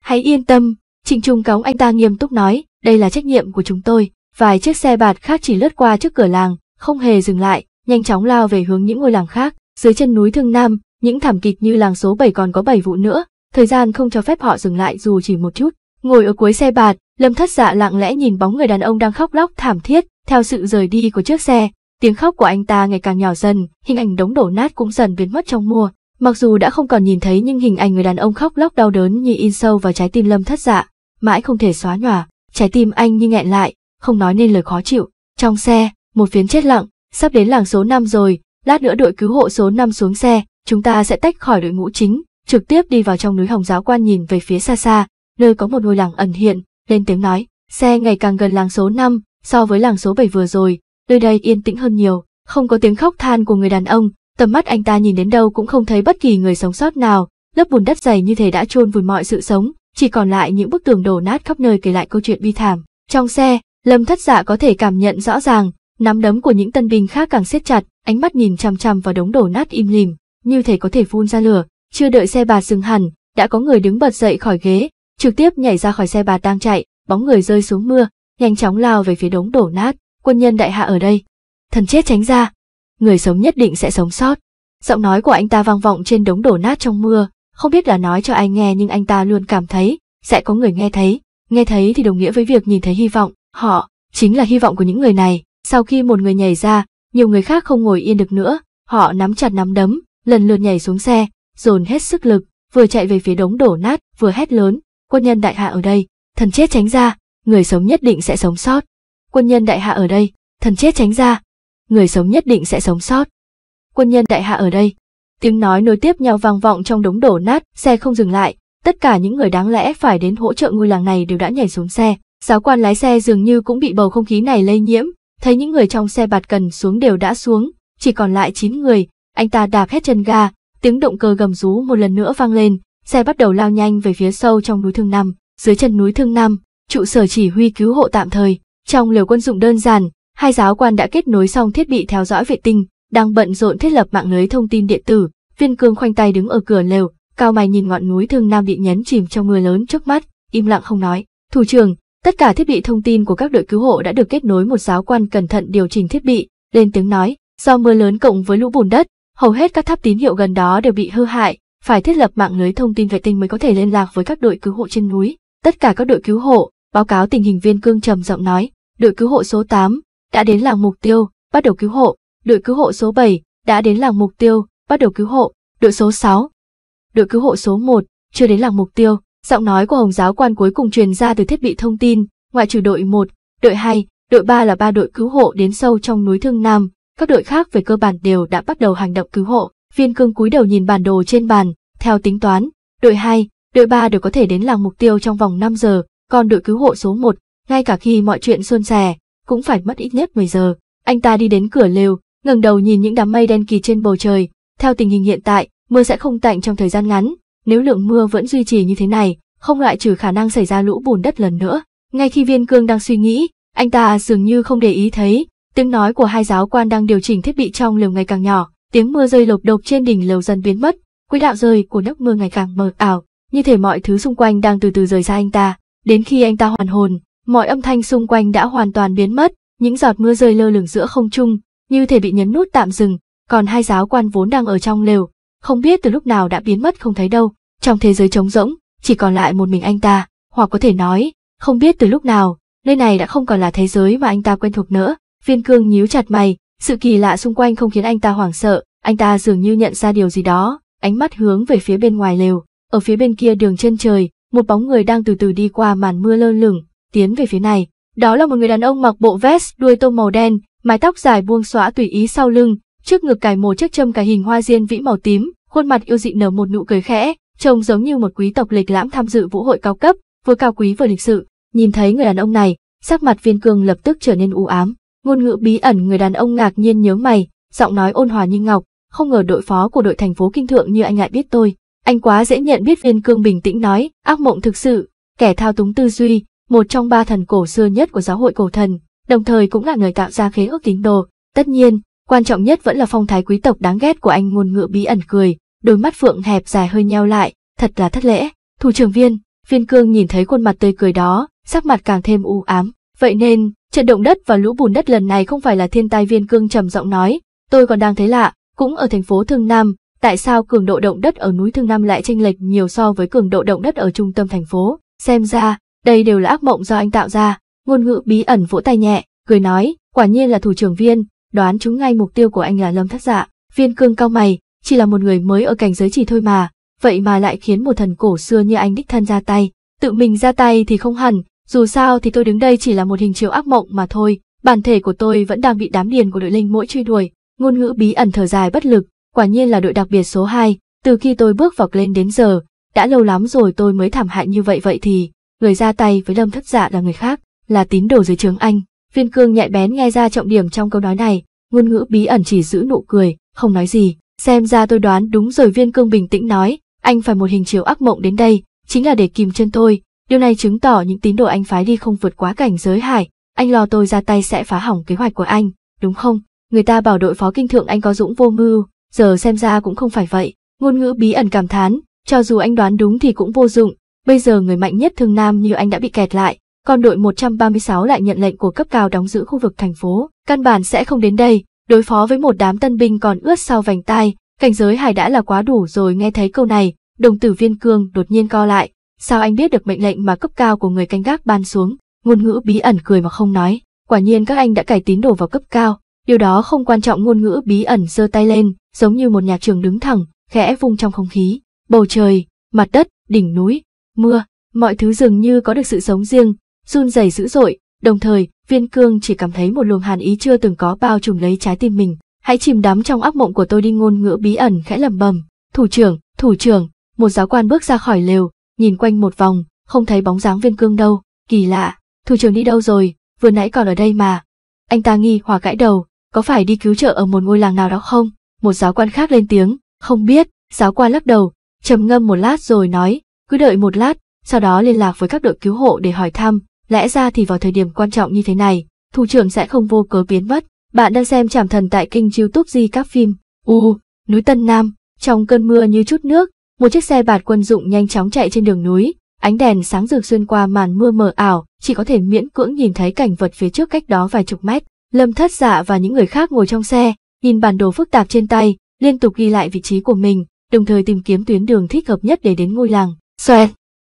Hãy yên tâm, Trịnh Trung Cống anh ta nghiêm túc nói, đây là trách nhiệm của chúng tôi. Vài chiếc xe bạt khác chỉ lướt qua trước cửa làng, không hề dừng lại, nhanh chóng lao về hướng những ngôi làng khác. Dưới chân núi Thương Nam, những thảm kịch như làng số 7 còn có 7 vụ nữa, thời gian không cho phép họ dừng lại dù chỉ một chút. Ngồi ở cuối xe bạt, Lâm Thất Dạ lặng lẽ nhìn bóng người đàn ông đang khóc lóc thảm thiết, theo sự rời đi của chiếc xe, tiếng khóc của anh ta ngày càng nhỏ dần, hình ảnh đống đổ nát cũng dần biến mất trong mùa. Mặc dù đã không còn nhìn thấy nhưng hình ảnh người đàn ông khóc lóc đau đớn như in sâu vào trái tim Lâm Thất Dạ mãi không thể xóa nhòa, trái tim anh như nghẹn lại, không nói nên lời khó chịu. Trong xe, một phiến chết lặng, sắp đến làng số 5 rồi, lát nữa đội cứu hộ số 5 xuống xe, chúng ta sẽ tách khỏi đội ngũ chính, trực tiếp đi vào trong núi Hồng Giáo Quan nhìn về phía xa xa, nơi có một ngôi làng ẩn hiện, lên tiếng nói, xe ngày càng gần làng số 5, so với làng số 7 vừa rồi, nơi đây yên tĩnh hơn nhiều, không có tiếng khóc than của người đàn ông, tầm mắt anh ta nhìn đến đâu cũng không thấy bất kỳ người sống sót nào, lớp bùn đất dày như thể đã chôn vùi mọi sự sống, chỉ còn lại những bức tường đổ nát khắp nơi kể lại câu chuyện bi thảm. Trong xe, Lâm Thất Dạ có thể cảm nhận rõ ràng, nắm đấm của những tân binh khác càng siết chặt, ánh mắt nhìn chằm chằm vào đống đổ nát im lìm, như thể có thể phun ra lửa. Chưa đợi xe bà dừng hẳn, đã có người đứng bật dậy khỏi ghế, trực tiếp nhảy ra khỏi xe bà đang chạy, bóng người rơi xuống mưa, nhanh chóng lao về phía đống đổ nát, quân nhân đại hạ ở đây. Thần chết tránh ra, người sống nhất định sẽ sống sót. Giọng nói của anh ta vang vọng trên đống đổ nát trong mưa, không biết là nói cho ai nghe nhưng anh ta luôn cảm thấy sẽ có người nghe thấy. Nghe thấy thì đồng nghĩa với việc nhìn thấy hy vọng, họ chính là hy vọng của những người này. Sau khi một người nhảy ra, nhiều người khác không ngồi yên được nữa, họ nắm chặt nắm đấm, lần lượt nhảy xuống xe, dồn hết sức lực, vừa chạy về phía đống đổ nát, vừa hét lớn, quân nhân đại hạ ở đây, thần chết tránh ra, người sống nhất định sẽ sống sót. Quân nhân đại hạ ở đây, thần chết tránh ra, người sống nhất định sẽ sống sót. Quân nhân đại hạ ở đây, Tiếng nói nối tiếp nhau vang vọng trong đống đổ nát, xe không dừng lại, tất cả những người đáng lẽ phải đến hỗ trợ ngôi làng này đều đã nhảy xuống xe. Giáo quan lái xe dường như cũng bị bầu không khí này lây nhiễm, thấy những người trong xe bạt cần xuống đều đã xuống, chỉ còn lại 9 người, anh ta đạp hết chân ga, tiếng động cơ gầm rú một lần nữa vang lên, xe bắt đầu lao nhanh về phía sâu trong núi Thương Nam, dưới chân núi Thương Nam, trụ sở chỉ huy cứu hộ tạm thời, trong liều quân dụng đơn giản, hai giáo quan đã kết nối xong thiết bị theo dõi vệ tinh, đang bận rộn thiết lập mạng lưới thông tin điện tử, Viên Cương khoanh tay đứng ở cửa lều, cao mày nhìn ngọn núi Thương Nam bị nhấn chìm trong mưa lớn trước mắt, im lặng không nói. "Thủ trưởng, tất cả thiết bị thông tin của các đội cứu hộ đã được kết nối một giáo quan cẩn thận điều chỉnh thiết bị." Lên tiếng nói, "Do mưa lớn cộng với lũ bùn đất, hầu hết các tháp tín hiệu gần đó đều bị hư hại, phải thiết lập mạng lưới thông tin vệ tinh mới có thể liên lạc với các đội cứu hộ trên núi." Tất cả các đội cứu hộ, báo cáo tình hình Viên Cương trầm giọng nói, "Đội cứu hộ số 8 đã đến làng mục tiêu, bắt đầu cứu hộ." đội cứu hộ số 7 đã đến làng mục tiêu, bắt đầu cứu hộ, đội số 6. Đội cứu hộ số 1 chưa đến làng mục tiêu, giọng nói của Hồng giáo quan cuối cùng truyền ra từ thiết bị thông tin, ngoại trừ đội 1, đội 2, đội 3 là ba đội cứu hộ đến sâu trong núi Thương Nam, các đội khác về cơ bản đều đã bắt đầu hành động cứu hộ. Viên cương cúi đầu nhìn bản đồ trên bàn, theo tính toán, đội 2, đội 3 đều có thể đến làng mục tiêu trong vòng 5 giờ, còn đội cứu hộ số 1, ngay cả khi mọi chuyện suôn sẻ, cũng phải mất ít nhất 10 giờ. Anh ta đi đến cửa lều, ngẩng đầu nhìn những đám mây đen kỳ trên bầu trời, theo tình hình hiện tại, mưa sẽ không tạnh trong thời gian ngắn, nếu lượng mưa vẫn duy trì như thế này, không loại trừ khả năng xảy ra lũ bùn đất lần nữa. Ngay khi Viên Cương đang suy nghĩ, anh ta dường như không để ý thấy, tiếng nói của hai giáo quan đang điều chỉnh thiết bị trong lều ngày càng nhỏ, tiếng mưa rơi lộp độp trên đỉnh lều dần biến mất, quỹ đạo rơi của nước mưa ngày càng mờ ảo, như thể mọi thứ xung quanh đang từ từ rời xa anh ta, đến khi anh ta hoàn hồn, mọi âm thanh xung quanh đã hoàn toàn biến mất, những giọt mưa rơi lơ lửng giữa không trung, như thể bị nhấn nút tạm dừng, còn hai giáo quan vốn đang ở trong lều, không biết từ lúc nào đã biến mất không thấy đâu. Trong thế giới trống rỗng, chỉ còn lại một mình anh ta, hoặc có thể nói, không biết từ lúc nào, nơi này đã không còn là thế giới mà anh ta quen thuộc nữa. Viên cương nhíu chặt mày, sự kỳ lạ xung quanh không khiến anh ta hoảng sợ, anh ta dường như nhận ra điều gì đó, ánh mắt hướng về phía bên ngoài lều, ở phía bên kia đường chân trời, một bóng người đang từ từ đi qua màn mưa lơ lửng, tiến về phía này. Đó là một người đàn ông mặc bộ vest đuôi tôm màu đen, mái tóc dài buông xõa tùy ý sau lưng, trước ngực cài một chiếc châm cài hình hoa diên vĩ màu tím, khuôn mặt yêu dị nở một nụ cười khẽ, trông giống như một quý tộc lịch lãm tham dự vũ hội cao cấp, vừa cao quý vừa lịch sự. Nhìn thấy người đàn ông này, sắc mặt Viên Cương lập tức trở nên u ám. Ngôn ngữ bí ẩn người đàn ông ngạc nhiên nhớ mày, giọng nói ôn hòa như ngọc, không ngờ đội phó của đội thành phố kinh thượng như anh lại biết tôi. Anh quá dễ nhận biết Viên Cương bình tĩnh nói, ác mộng thực sự, kẻ thao túng tư duy, một trong ba thần cổ xưa nhất của giáo hội cổ thần, đồng thời cũng là người tạo ra khế ước tín đồ. Tất nhiên, quan trọng nhất vẫn là phong thái quý tộc đáng ghét của anh ngôn ngữ bí ẩn cười, đôi mắt phượng hẹp dài hơi nheo lại, thật là thất lễ. Thủ trưởng viên, viên cương nhìn thấy khuôn mặt tươi cười đó, sắc mặt càng thêm u ám. Vậy nên, trận động đất và lũ bùn đất lần này không phải là thiên tai viên cương trầm giọng nói, tôi còn đang thấy lạ, cũng ở thành phố Thương Nam, tại sao cường độ động đất ở núi Thương Nam lại chênh lệch nhiều so với cường độ động đất ở trung tâm thành phố? Xem ra, đây đều là ác mộng do anh tạo ra ngôn ngữ bí ẩn vỗ tay nhẹ, cười nói, quả nhiên là thủ trưởng viên, đoán chúng ngay mục tiêu của anh là lâm thất dạ. Viên cương cao mày, chỉ là một người mới ở cảnh giới chỉ thôi mà, vậy mà lại khiến một thần cổ xưa như anh đích thân ra tay. Tự mình ra tay thì không hẳn, dù sao thì tôi đứng đây chỉ là một hình chiếu ác mộng mà thôi, bản thể của tôi vẫn đang bị đám điền của đội linh mỗi truy đuổi. Ngôn ngữ bí ẩn thở dài bất lực, quả nhiên là đội đặc biệt số 2, từ khi tôi bước vào lên đến giờ, đã lâu lắm rồi tôi mới thảm hại như vậy vậy thì, người ra tay với lâm thất dạ là người khác, là tín đồ dưới trướng anh. Viên cương nhạy bén nghe ra trọng điểm trong câu nói này, ngôn ngữ bí ẩn chỉ giữ nụ cười, không nói gì. Xem ra tôi đoán đúng rồi viên cương bình tĩnh nói, anh phải một hình chiếu ác mộng đến đây, chính là để kìm chân tôi. Điều này chứng tỏ những tín đồ anh phái đi không vượt quá cảnh giới hải, anh lo tôi ra tay sẽ phá hỏng kế hoạch của anh, đúng không? Người ta bảo đội phó kinh thượng anh có dũng vô mưu, giờ xem ra cũng không phải vậy. Ngôn ngữ bí ẩn cảm thán, cho dù anh đoán đúng thì cũng vô dụng, bây giờ người mạnh nhất thương nam như anh đã bị kẹt lại, con đội 136 lại nhận lệnh của cấp cao đóng giữ khu vực thành phố, căn bản sẽ không đến đây, đối phó với một đám tân binh còn ướt sau vành tai, cảnh giới hải đã là quá đủ rồi nghe thấy câu này, đồng tử viên cương đột nhiên co lại, sao anh biết được mệnh lệnh mà cấp cao của người canh gác ban xuống, ngôn ngữ bí ẩn cười mà không nói, quả nhiên các anh đã cải tín đồ vào cấp cao, điều đó không quan trọng ngôn ngữ bí ẩn giơ tay lên, giống như một nhạc trường đứng thẳng, khẽ vung trong không khí, bầu trời, mặt đất, đỉnh núi, mưa, mọi thứ dường như có được sự sống riêng, run rẩy dữ dội, đồng thời, viên cương chỉ cảm thấy một luồng hàn ý chưa từng có bao trùm lấy trái tim mình. Hãy chìm đắm trong ác mộng của tôi đi ngôn ngữ bí ẩn khẽ lầm bầm. Thủ trưởng, thủ trưởng, một giáo quan bước ra khỏi lều, nhìn quanh một vòng, không thấy bóng dáng viên cương đâu, kỳ lạ, thủ trưởng đi đâu rồi, vừa nãy còn ở đây mà. Anh ta nghi hòa gãi đầu, có phải đi cứu trợ ở một ngôi làng nào đó không? Một giáo quan khác lên tiếng, không biết, giáo quan lắc đầu, trầm ngâm một lát rồi nói, cứ đợi một lát, sau đó liên lạc với các đội cứu hộ để hỏi thăm, Lẽ ra thì vào thời điểm quan trọng như thế này, thủ trưởng sẽ không vô cớ biến mất. Bạn đang xem Trảm Thần tại kênh YouTube Di các phim. U, núi Tân Nam, trong cơn mưa như chút nước, một chiếc xe bạt quân dụng nhanh chóng chạy trên đường núi, ánh đèn sáng rực xuyên qua màn mưa mờ ảo, chỉ có thể miễn cưỡng nhìn thấy cảnh vật phía trước cách đó vài chục mét. Lâm Thất Dạ và những người khác ngồi trong xe, nhìn bản đồ phức tạp trên tay, liên tục ghi lại vị trí của mình, đồng thời tìm kiếm tuyến đường thích hợp nhất để đến ngôi làng. Xoẹt.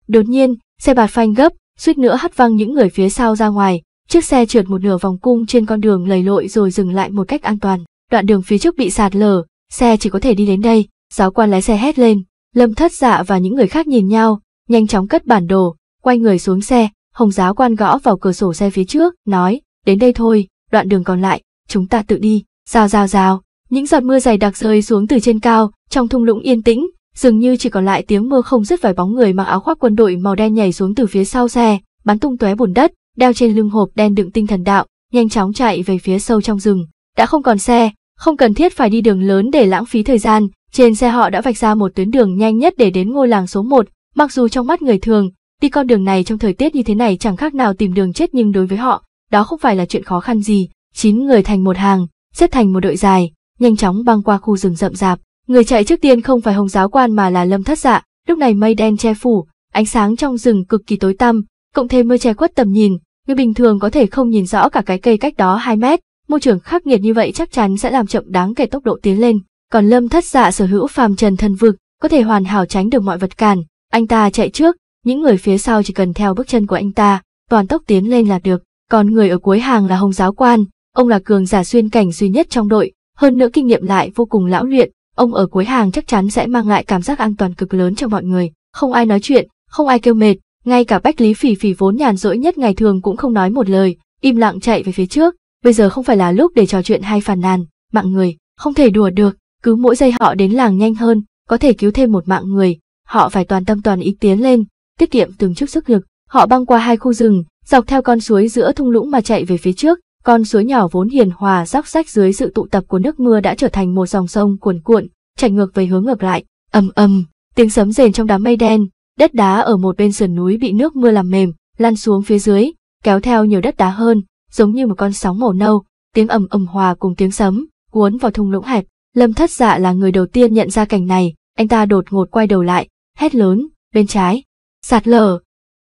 Đột nhiên, xe bạt phanh gấp, suýt nữa hất văng những người phía sau ra ngoài, chiếc xe trượt một nửa vòng cung trên con đường lầy lội rồi dừng lại một cách an toàn. Đoạn đường phía trước bị sạt lở, xe chỉ có thể đi đến đây, giáo quan lái xe hét lên, Lâm Thất Dạ và những người khác nhìn nhau, nhanh chóng cất bản đồ, quay người xuống xe, Hồng giáo quan gõ vào cửa sổ xe phía trước, nói, đến đây thôi, đoạn đường còn lại, chúng ta tự đi, rào rào rào, những giọt mưa dày đặc rơi xuống từ trên cao, trong thung lũng yên tĩnh, dường như chỉ còn lại tiếng mưa không dứt vài bóng người mặc áo khoác quân đội màu đen nhảy xuống từ phía sau xe, bắn tung tóe bùn đất, đeo trên lưng hộp đen đựng tinh thần đạo, nhanh chóng chạy về phía sâu trong rừng. Đã không còn xe, không cần thiết phải đi đường lớn để lãng phí thời gian, trên xe họ đã vạch ra một tuyến đường nhanh nhất để đến ngôi làng số 1, mặc dù trong mắt người thường, đi con đường này trong thời tiết như thế này chẳng khác nào tìm đường chết nhưng đối với họ, đó không phải là chuyện khó khăn gì. Chín người thành một hàng, xếp thành một đội dài, nhanh chóng băng qua khu rừng rậm rạp, Người chạy trước tiên không phải hồng giáo quan mà là lâm thất dạ, lúc này mây đen che phủ, ánh sáng trong rừng cực kỳ tối tăm, cộng thêm mưa che khuất tầm nhìn, người bình thường có thể không nhìn rõ cả cái cây cách đó 2 mét, môi trường khắc nghiệt như vậy chắc chắn sẽ làm chậm đáng kể tốc độ tiến lên. Còn lâm thất dạ sở hữu phàm trần thần vực, có thể hoàn hảo tránh được mọi vật cản, anh ta chạy trước, những người phía sau chỉ cần theo bước chân của anh ta, toàn tốc tiến lên là được, còn người ở cuối hàng là hồng giáo quan, ông là cường giả xuyên cảnh duy nhất trong đội, hơn nữa kinh nghiệm lại vô cùng lão luyện, ông ở cuối hàng chắc chắn sẽ mang lại cảm giác an toàn cực lớn cho mọi người. Không ai nói chuyện, không ai kêu mệt, ngay cả Bách Lý Phỉ Phỉ vốn nhàn rỗi nhất ngày thường cũng không nói một lời, im lặng chạy về phía trước. Bây giờ không phải là lúc để trò chuyện hay phàn nàn, mạng người, không thể đùa được, cứ mỗi giây họ đến làng nhanh hơn, có thể cứu thêm một mạng người, họ phải toàn tâm toàn ý tiến lên, tiết kiệm từng chút sức lực. Họ băng qua hai khu rừng, dọc theo con suối giữa thung lũng mà chạy về phía trước, con suối nhỏ vốn hiền hòa róc rách dưới sự tụ tập của nước mưa đã trở thành một dòng sông cuồn cuộn, chảy ngược về hướng ngược lại. Ầm ầm, tiếng sấm rền trong đám mây đen, đất đá ở một bên sườn núi bị nước mưa làm mềm, lăn xuống phía dưới, kéo theo nhiều đất đá hơn, giống như một con sóng màu nâu, tiếng ầm ầm hòa cùng tiếng sấm, cuốn vào thung lũng hẹp. Lâm Thất Dạ là người đầu tiên nhận ra cảnh này, anh ta đột ngột quay đầu lại, hét lớn, bên trái, sạt lở.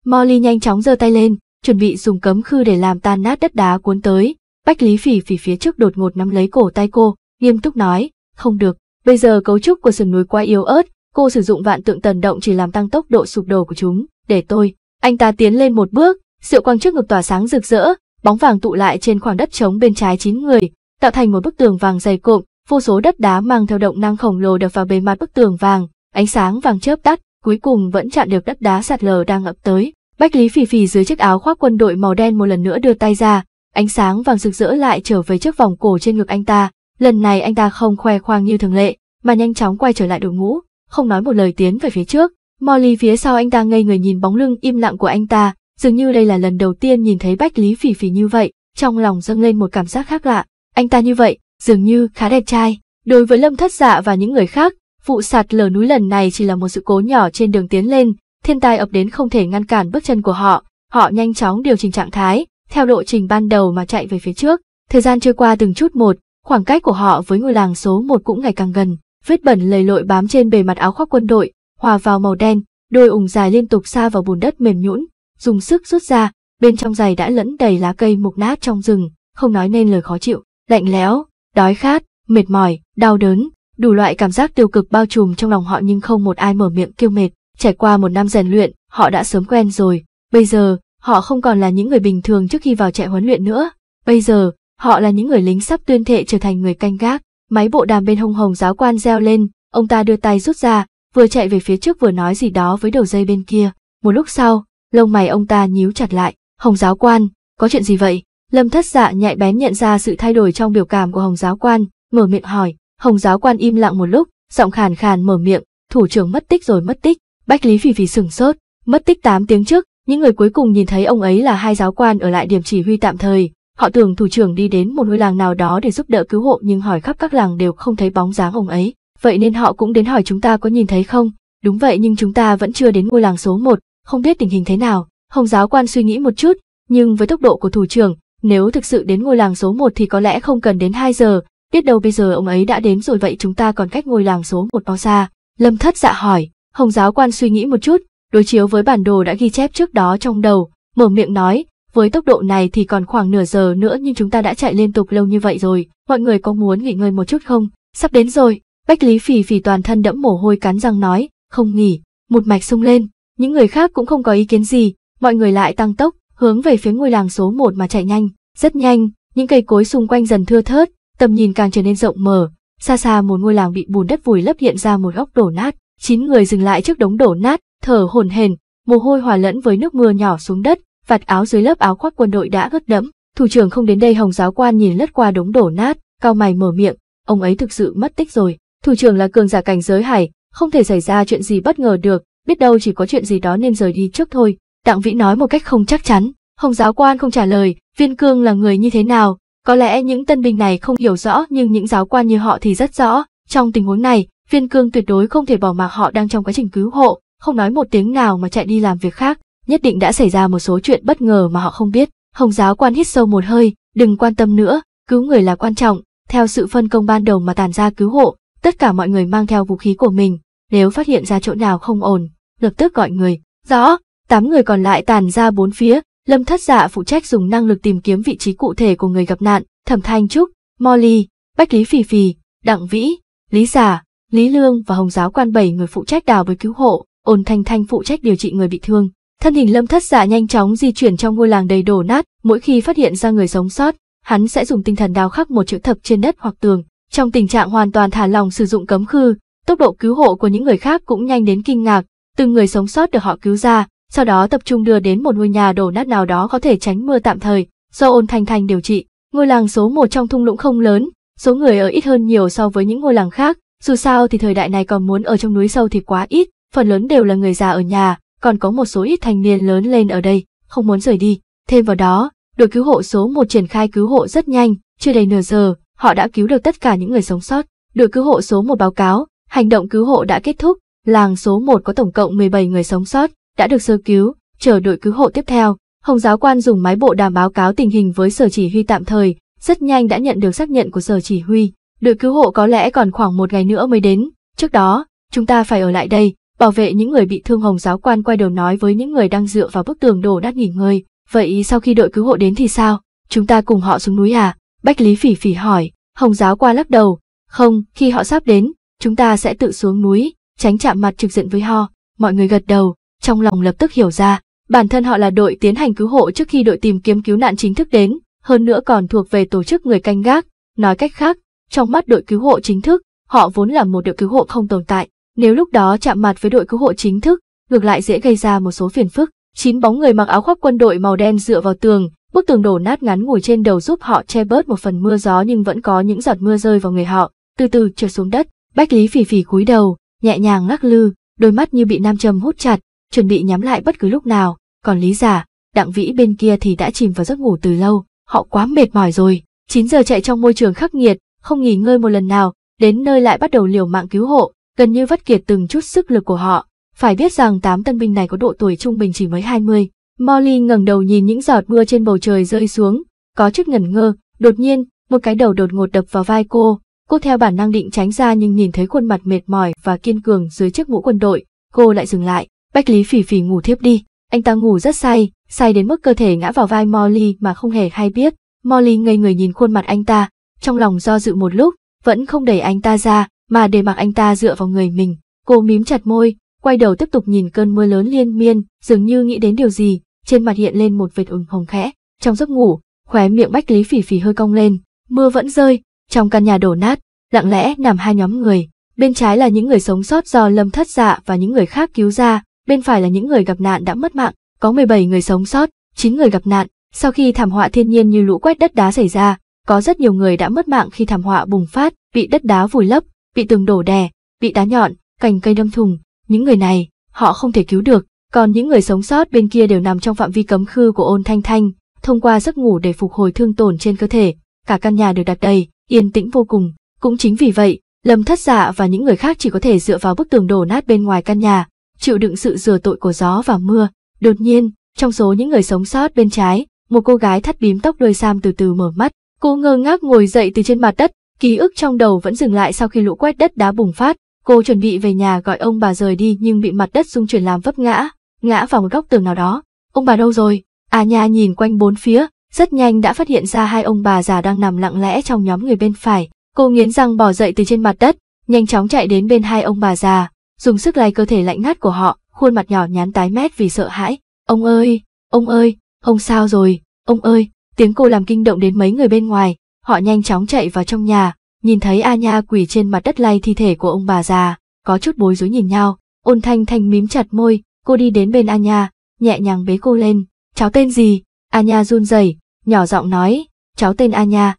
Molly nhanh chóng giơ tay lên, chuẩn bị dùng cấm khư để làm tan nát đất đá cuốn tới. Bách Lý Phỉ Phỉ phía trước đột ngột nắm lấy cổ tay cô, nghiêm túc nói, không được, bây giờ cấu trúc của sườn núi quá yếu ớt, cô sử dụng vạn tượng tần động chỉ làm tăng tốc độ sụp đổ của chúng, để tôi. Anh ta tiến lên một bước, sự quang trước ngực tỏa sáng rực rỡ, bóng vàng tụ lại trên khoảng đất trống bên trái chín người, tạo thành một bức tường vàng dày cộm, vô số đất đá mang theo động năng khổng lồ đập vào bề mặt bức tường vàng, ánh sáng vàng chớp tắt, cuối cùng vẫn chặn được đất đá sạt lở đang ập tới. Bách Lý Phỉ Phỉ dưới chiếc áo khoác quân đội màu đen một lần nữa đưa tay ra, ánh sáng vàng rực rỡ lại trở về trước vòng cổ trên ngực anh ta, lần này anh ta không khoe khoang như thường lệ, mà nhanh chóng quay trở lại đội ngũ, không nói một lời tiến về phía trước. Molly phía sau anh ta ngây người nhìn bóng lưng im lặng của anh ta, dường như đây là lần đầu tiên nhìn thấy Bách Lý Phỉ Phỉ như vậy, trong lòng dâng lên một cảm giác khác lạ. Anh ta như vậy, dường như khá đẹp trai. Đối với Lâm Thất Dạ và những người khác, vụ sạt lở núi lần này chỉ là một sự cố nhỏ trên đường tiến lên, thiên tai ập đến không thể ngăn cản bước chân của họ, họ nhanh chóng điều chỉnh trạng thái, theo lộ trình ban đầu mà chạy về phía trước. Thời gian trôi qua từng chút một, khoảng cách của họ với ngôi làng số 1 cũng ngày càng gần, vết bẩn lầy lội bám trên bề mặt áo khoác quân đội, hòa vào màu đen, đôi ủng dài liên tục xa vào bùn đất mềm nhũn, dùng sức rút ra, bên trong giày đã lẫn đầy lá cây mục nát trong rừng, không nói nên lời khó chịu, lạnh lẽo, đói khát, mệt mỏi, đau đớn, đủ loại cảm giác tiêu cực bao trùm trong lòng họ nhưng không một ai mở miệng kêu mệt. Trải qua một năm rèn luyện, họ đã sớm quen rồi. Bây giờ, họ không còn là những người bình thường trước khi vào trại huấn luyện nữa. Bây giờ, họ là những người lính sắp tuyên thệ trở thành người canh gác. Máy bộ đàm bên hông hồng giáo quan reo lên, ông ta đưa tay rút ra, vừa chạy về phía trước vừa nói gì đó với đầu dây bên kia. Một lúc sau, lông mày ông ta nhíu chặt lại. Hồng giáo quan, có chuyện gì vậy? Lâm thất dạ nhạy bén nhận ra sự thay đổi trong biểu cảm của hồng giáo quan, mở miệng hỏi. Hồng giáo quan im lặng một lúc, giọng khàn khàn mở miệng, thủ trưởng mất tích rồi mất tích. Bách Lý Phỉ Phỉ sửng sốt, mất tích 8 tiếng trước, những người cuối cùng nhìn thấy ông ấy là hai giáo quan ở lại điểm chỉ huy tạm thời. Họ tưởng thủ trưởng đi đến một ngôi làng nào đó để giúp đỡ cứu hộ nhưng hỏi khắp các làng đều không thấy bóng dáng ông ấy. Vậy nên họ cũng đến hỏi chúng ta có nhìn thấy không? Đúng vậy nhưng chúng ta vẫn chưa đến ngôi làng số 1, không biết tình hình thế nào. Hồng giáo quan suy nghĩ một chút, nhưng với tốc độ của thủ trưởng, nếu thực sự đến ngôi làng số 1 thì có lẽ không cần đến 2 giờ, biết đâu bây giờ ông ấy đã đến rồi vậy chúng ta còn cách ngôi làng số 1 bao xa. Lâm thất dạ hỏi, Hồng giáo quan suy nghĩ một chút, đối chiếu với bản đồ đã ghi chép trước đó trong đầu, mở miệng nói, với tốc độ này thì còn khoảng nửa giờ nữa nhưng chúng ta đã chạy liên tục lâu như vậy rồi, mọi người có muốn nghỉ ngơi một chút không? Sắp đến rồi, Bách Lý Phỉ Phỉ toàn thân đẫm mồ hôi cắn răng nói, không nghỉ, một mạch sung lên, những người khác cũng không có ý kiến gì, mọi người lại tăng tốc, hướng về phía ngôi làng số 1 mà chạy nhanh, rất nhanh, những cây cối xung quanh dần thưa thớt, tầm nhìn càng trở nên rộng mở, xa xa một ngôi làng bị bùn đất vùi lấp hiện ra một góc đổ nát, Chín người dừng lại trước đống đổ nát, thở hổn hển, mồ hôi hòa lẫn với nước mưa nhỏ xuống đất, vạt áo dưới lớp áo khoác quân đội đã ướt đẫm. Thủ trưởng không đến đây Hồng giáo quan nhìn lướt qua đống đổ nát, cao mày mở miệng, ông ấy thực sự mất tích rồi. Thủ trưởng là cường giả cảnh giới hải, không thể xảy ra chuyện gì bất ngờ được, biết đâu chỉ có chuyện gì đó nên rời đi trước thôi. Đặng Vĩ nói một cách không chắc chắn, Hồng giáo quan không trả lời, viên cương là người như thế nào, có lẽ những tân binh này không hiểu rõ nhưng những giáo quan như họ thì rất rõ, trong tình huống này, Viên cương tuyệt đối không thể bỏ mặc họ đang trong quá trình cứu hộ, không nói một tiếng nào mà chạy đi làm việc khác, nhất định đã xảy ra một số chuyện bất ngờ mà họ không biết. Hồng giáo quan hít sâu một hơi, đừng quan tâm nữa, cứu người là quan trọng, theo sự phân công ban đầu mà tàn ra cứu hộ, tất cả mọi người mang theo vũ khí của mình, nếu phát hiện ra chỗ nào không ổn, lập tức gọi người. Rõ, tám người còn lại tàn ra bốn phía, Lâm Thất Dạ phụ trách dùng năng lực tìm kiếm vị trí cụ thể của người gặp nạn, Thẩm Thanh Trúc, Molly, Bách Lý Phì Phì, Đặng Vĩ, Lý Giả, Lý Lương và Hồng giáo quan bảy người phụ trách đào với cứu hộ, ôn thanh thanh phụ trách điều trị người bị thương. Thân hình lâm thất dạ nhanh chóng di chuyển trong ngôi làng đầy đổ nát, mỗi khi phát hiện ra người sống sót, hắn sẽ dùng tinh thần đào khắc một chữ thập trên đất hoặc tường. Trong tình trạng hoàn toàn thả lòng sử dụng cấm khư, tốc độ cứu hộ của những người khác cũng nhanh đến kinh ngạc, từng người sống sót được họ cứu ra, sau đó tập trung đưa đến một ngôi nhà đổ nát nào đó có thể tránh mưa tạm thời, do ôn thanh thanh điều trị. Ngôi làng số một trong thung lũng không lớn, số người ở ít hơn nhiều so với những ngôi làng khác, dù sao thì thời đại này còn muốn ở trong núi sâu thì quá ít, phần lớn đều là người già ở nhà, còn có một số ít thanh niên lớn lên ở đây, không muốn rời đi. Thêm vào đó, đội cứu hộ số 1 triển khai cứu hộ rất nhanh, chưa đầy nửa giờ, họ đã cứu được tất cả những người sống sót. Đội cứu hộ số 1 báo cáo, hành động cứu hộ đã kết thúc, làng số 1 có tổng cộng 17 người sống sót, đã được sơ cứu, chờ đội cứu hộ tiếp theo. Hồng giáo quan dùng máy bộ đàm báo cáo tình hình với sở chỉ huy tạm thời, rất nhanh đã nhận được xác nhận của sở chỉ huy. Đội cứu hộ có lẽ còn khoảng một ngày nữa mới đến, trước đó, chúng ta phải ở lại đây, bảo vệ những người bị thương hồng giáo quan quay đầu nói với những người đang dựa vào bức tường đổ nát nghỉ ngơi. Vậy sau khi đội cứu hộ đến thì sao? Chúng ta cùng họ xuống núi à? Bách Lý phỉ phỉ hỏi, hồng giáo quan lắc đầu. Không, khi họ sắp đến, chúng ta sẽ tự xuống núi, tránh chạm mặt trực diện với họ. Mọi người gật đầu, trong lòng lập tức hiểu ra, bản thân họ là đội tiến hành cứu hộ trước khi đội tìm kiếm cứu nạn chính thức đến, hơn nữa còn thuộc về tổ chức người canh gác, nói cách khác, trong mắt đội cứu hộ chính thức, họ vốn là một đội cứu hộ không tồn tại. Nếu lúc đó chạm mặt với đội cứu hộ chính thức, ngược lại dễ gây ra một số phiền phức. Chín bóng người mặc áo khoác quân đội màu đen dựa vào tường, bức tường đổ nát ngắn ngủi trên đầu giúp họ che bớt một phần mưa gió nhưng vẫn có những giọt mưa rơi vào người họ, từ từ trượt xuống đất. Bách Lý phỉ phỉ cúi đầu, nhẹ nhàng lắc lư, đôi mắt như bị nam châm hút chặt, chuẩn bị nhắm lại bất cứ lúc nào. Còn Lý Giả, Đặng Vĩ bên kia thì đã chìm vào giấc ngủ từ lâu, họ quá mệt mỏi rồi. 9 giờ chạy trong môi trường khắc nghiệt, không nghỉ ngơi một lần nào, đến nơi lại bắt đầu liều mạng cứu hộ, gần như vất kiệt từng chút sức lực của họ. Phải biết rằng tám tân binh này có độ tuổi trung bình chỉ mới 20. Molly ngẩng đầu nhìn những giọt mưa trên bầu trời rơi xuống, có chút ngẩn ngơ, đột nhiên, một cái đầu đột ngột đập vào vai cô. Cô theo bản năng định tránh ra nhưng nhìn thấy khuôn mặt mệt mỏi và kiên cường dưới chiếc mũ quân đội, cô lại dừng lại. Bách Lý phỉ phỉ ngủ thiếp đi, anh ta ngủ rất say, say đến mức cơ thể ngã vào vai Molly mà không hề hay biết. Molly ngây người nhìn khuôn mặt anh ta, trong lòng do dự một lúc, vẫn không đẩy anh ta ra, mà để mặc anh ta dựa vào người mình. Cô mím chặt môi, quay đầu tiếp tục nhìn cơn mưa lớn liên miên, dường như nghĩ đến điều gì, trên mặt hiện lên một vệt ửng hồng khẽ. Trong giấc ngủ, khóe miệng Bách Lý Phỉ Phỉ hơi cong lên, mưa vẫn rơi, trong căn nhà đổ nát, lặng lẽ nằm hai nhóm người, bên trái là những người sống sót do Lâm Thất Dạ và những người khác cứu ra, bên phải là những người gặp nạn đã mất mạng, có 17 người sống sót, 9 người gặp nạn, sau khi thảm họa thiên nhiên như lũ quét đất đá xảy ra, có rất nhiều người đã mất mạng khi thảm họa bùng phát, bị đất đá vùi lấp, bị tường đổ đè, bị đá nhọn, cành cây đâm thùng. Những người này, họ không thể cứu được, còn những người sống sót bên kia đều nằm trong phạm vi cấm khư của ôn thanh thanh, thông qua giấc ngủ để phục hồi thương tổn trên cơ thể. Cả căn nhà được đặt đầy, yên tĩnh vô cùng. Cũng chính vì vậy, Lâm Thất Dạ và những người khác chỉ có thể dựa vào bức tường đổ nát bên ngoài căn nhà, chịu đựng sự rửa tội của gió và mưa. Đột nhiên, trong số những người sống sót bên trái, một cô gái thắt bím tóc đuôi sam từ từ mở mắt, Cô ngơ ngác ngồi dậy từ trên mặt đất, ký ức trong đầu vẫn dừng lại sau khi lũ quét đất đá bùng phát. Cô chuẩn bị về nhà gọi ông bà rời đi nhưng bị mặt đất rung chuyển làm vấp ngã, ngã vào một góc tường nào đó. Ông bà đâu rồi? À nha nhìn quanh bốn phía, rất nhanh đã phát hiện ra hai ông bà già đang nằm lặng lẽ trong nhóm người bên phải. Cô nghiến răng bò dậy từ trên mặt đất, nhanh chóng chạy đến bên hai ông bà già, dùng sức lay cơ thể lạnh ngắt của họ, khuôn mặt nhỏ nhắn tái mét vì sợ hãi. Ông ơi, ông ơi, ông sao rồi, ông ơi, Tiếng cô làm kinh động đến mấy người bên ngoài, họ nhanh chóng chạy vào trong nhà, nhìn thấy A Nha quỳ trên mặt đất lay thi thể của ông bà già, có chút bối rối nhìn nhau, ôn thanh thanh mím chặt môi, cô đi đến bên A Nha, nhẹ nhàng bế cô lên, cháu tên gì? A Nha run rẩy, nhỏ giọng nói, cháu tên A Nha.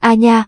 A Nha,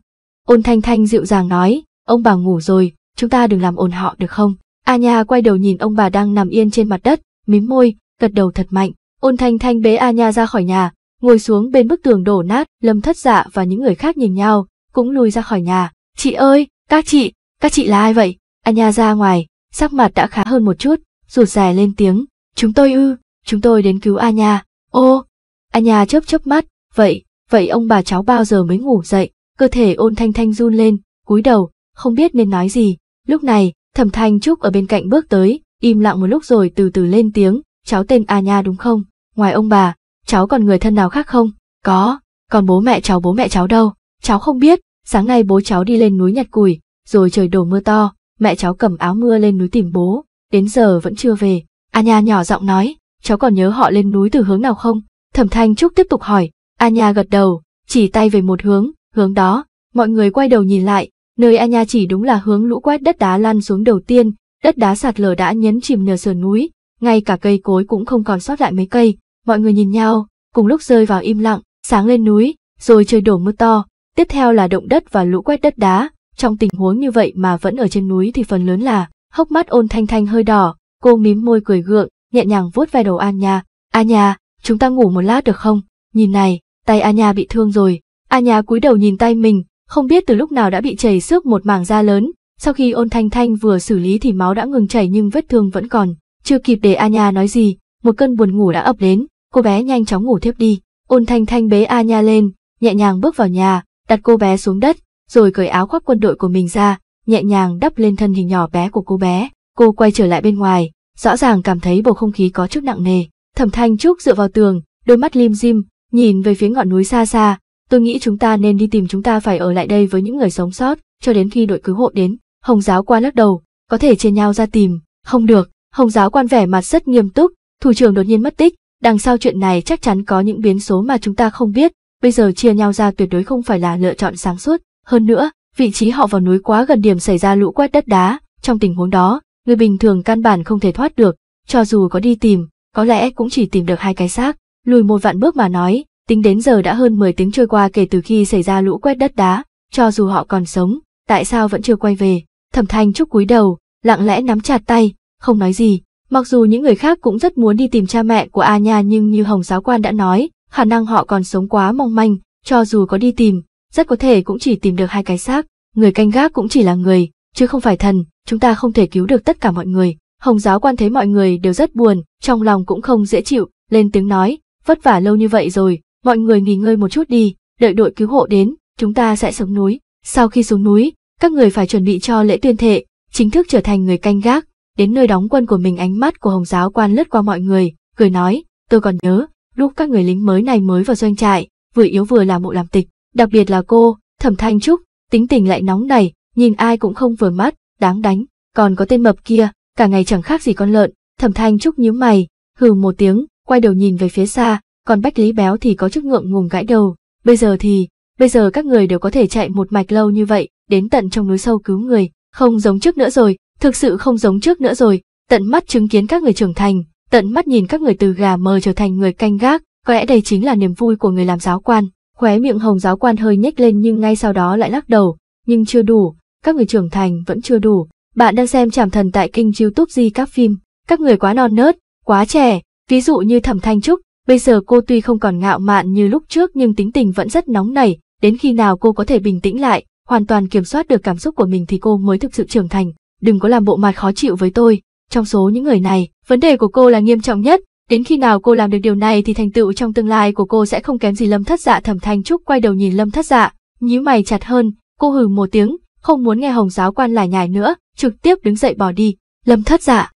ôn thanh thanh dịu dàng nói, ông bà ngủ rồi, chúng ta đừng làm ồn họ được không? A Nha quay đầu nhìn ông bà đang nằm yên trên mặt đất, mím môi, gật đầu thật mạnh, ôn thanh thanh bế A Nha ra khỏi nhà, ngồi xuống bên bức tường đổ nát, Lâm Thất Dạ và những người khác nhìn nhau, cũng lùi ra khỏi nhà. Chị ơi, các chị, các chị là ai vậy? A Nha ra ngoài, sắc mặt đã khá hơn một chút, rụt rè lên tiếng. Chúng tôi ư, chúng tôi đến cứu A Nha. Ô, A Nha chớp chớp mắt, vậy, vậy ông bà cháu bao giờ mới ngủ dậy? Cơ thể ôn thanh thanh run lên, cúi đầu, không biết nên nói gì. Lúc này, thẩm thanh trúc ở bên cạnh bước tới, im lặng một lúc rồi từ từ lên tiếng, cháu tên A Nha đúng không? Ngoài ông bà, cháu còn người thân nào khác không? Có, còn bố mẹ cháu bố mẹ cháu đâu? Cháu không biết, sáng nay bố cháu đi lên núi nhặt củi, rồi trời đổ mưa to, mẹ cháu cầm áo mưa lên núi tìm bố, đến giờ vẫn chưa về. a nha nhỏ giọng nói, cháu còn nhớ họ lên núi từ hướng nào không? Thẩm Thanh Trúc tiếp tục hỏi, a nha gật đầu, chỉ tay về một hướng, hướng đó, mọi người quay đầu nhìn lại, nơi a nha chỉ đúng là hướng lũ quét đất đá lăn xuống đầu tiên, đất đá sạt lở đã nhấn chìm nửa sườn núi, ngay cả cây cối cũng không còn sót lại mấy cây, Mọi người nhìn nhau, cùng lúc rơi vào im lặng, sáng lên núi, rồi trời đổ mưa to, tiếp theo là động đất và lũ quét đất đá. Trong tình huống như vậy mà vẫn ở trên núi thì phần lớn là hốc mắt ôn thanh thanh hơi đỏ, cô mím môi cười gượng, nhẹ nhàng vuốt ve đầu An Nha. A Nha, chúng ta ngủ một lát được không? Nhìn này, tay A Nha bị thương rồi. A Nha cúi đầu nhìn tay mình, không biết từ lúc nào đã bị chảy xước một mảng da lớn. Sau khi ôn thanh thanh vừa xử lý thì máu đã ngừng chảy nhưng vết thương vẫn còn. Chưa kịp để A Nha nói gì, một cơn buồn ngủ đã ập đến, cô bé nhanh chóng ngủ thiếp đi. Ôn Thanh Thanh bế A Nha lên, nhẹ nhàng bước vào nhà, đặt cô bé xuống đất, rồi cởi áo khoác quân đội của mình ra, nhẹ nhàng đắp lên thân hình nhỏ bé của cô bé. Cô quay trở lại bên ngoài, rõ ràng cảm thấy bầu không khí có chút nặng nề. Thẩm Thanh Trúc dựa vào tường, đôi mắt lim dim, nhìn về phía ngọn núi xa xa. Tôi nghĩ chúng ta nên đi tìm chúng ta phải ở lại đây với những người sống sót, cho đến khi đội cứu hộ đến. Hồng giáo quan lắc đầu, có thể chia nhau ra tìm. Không được, Hồng giáo quan vẻ mặt rất nghiêm túc, thủ trưởng đột nhiên mất tích, Đằng sau chuyện này chắc chắn có những biến số mà chúng ta không biết, bây giờ chia nhau ra tuyệt đối không phải là lựa chọn sáng suốt. Hơn nữa, vị trí họ vào núi quá gần điểm xảy ra lũ quét đất đá, trong tình huống đó, người bình thường căn bản không thể thoát được, cho dù có đi tìm, có lẽ cũng chỉ tìm được hai cái xác. Lùi một vạn bước mà nói, tính đến giờ đã hơn 10 tiếng trôi qua kể từ khi xảy ra lũ quét đất đá, cho dù họ còn sống, tại sao vẫn chưa quay về? Thẩm Thanh chúc cúi đầu, lặng lẽ nắm chặt tay, không nói gì, Mặc dù những người khác cũng rất muốn đi tìm cha mẹ của A Nha nhưng như Hồng giáo quan đã nói, khả năng họ còn sống quá mong manh, cho dù có đi tìm, rất có thể cũng chỉ tìm được hai cái xác, người canh gác cũng chỉ là người, chứ không phải thần, chúng ta không thể cứu được tất cả mọi người. Hồng giáo quan thấy mọi người đều rất buồn, trong lòng cũng không dễ chịu, lên tiếng nói, vất vả lâu như vậy rồi, mọi người nghỉ ngơi một chút đi, đợi đội cứu hộ đến, chúng ta sẽ xuống núi. Sau khi xuống núi, các người phải chuẩn bị cho lễ tuyên thệ, chính thức trở thành người canh gác, đến nơi đóng quân của mình ánh mắt của hồng giáo quan lướt qua mọi người, cười nói, tôi còn nhớ, lúc các người lính mới này mới vào doanh trại, vừa yếu vừa làm bộ làm tịch, đặc biệt là cô, thẩm thanh trúc, tính tình lại nóng này, nhìn ai cũng không vừa mắt, đáng đánh, còn có tên mập kia, cả ngày chẳng khác gì con lợn, thẩm thanh trúc nhíu mày, hừ một tiếng, quay đầu nhìn về phía xa, còn bách lý béo thì có chút ngượng ngùng gãi đầu, bây giờ thì, bây giờ các người đều có thể chạy một mạch lâu như vậy, đến tận trong núi sâu cứu người, không giống trước nữa rồi, thực sự không giống trước nữa rồi, tận mắt chứng kiến các người trưởng thành, tận mắt nhìn các người từ gà mờ trở thành người canh gác, có lẽ đây chính là niềm vui của người làm giáo quan. Khóe miệng hồng giáo quan hơi nhếch lên nhưng ngay sau đó lại lắc đầu, nhưng chưa đủ, các người trưởng thành vẫn chưa đủ. Bạn đang xem Trảm Thần tại kênh youtube di các phim, các người quá non nớt, quá trẻ, ví dụ như Thẩm Thanh Trúc, bây giờ cô tuy không còn ngạo mạn như lúc trước nhưng tính tình vẫn rất nóng nảy, đến khi nào cô có thể bình tĩnh lại, hoàn toàn kiểm soát được cảm xúc của mình thì cô mới thực sự trưởng thành đừng có làm bộ mặt khó chịu với tôi. Trong số những người này, vấn đề của cô là nghiêm trọng nhất, đến khi nào cô làm được điều này thì thành tựu trong tương lai của cô sẽ không kém gì lâm thất dạ thẩm thanh trúc quay đầu nhìn lâm thất dạ, nhíu mày chặt hơn, cô hừ một tiếng, không muốn nghe hồng giáo quan lải nhải nữa, trực tiếp đứng dậy bỏ đi, lâm thất dạ.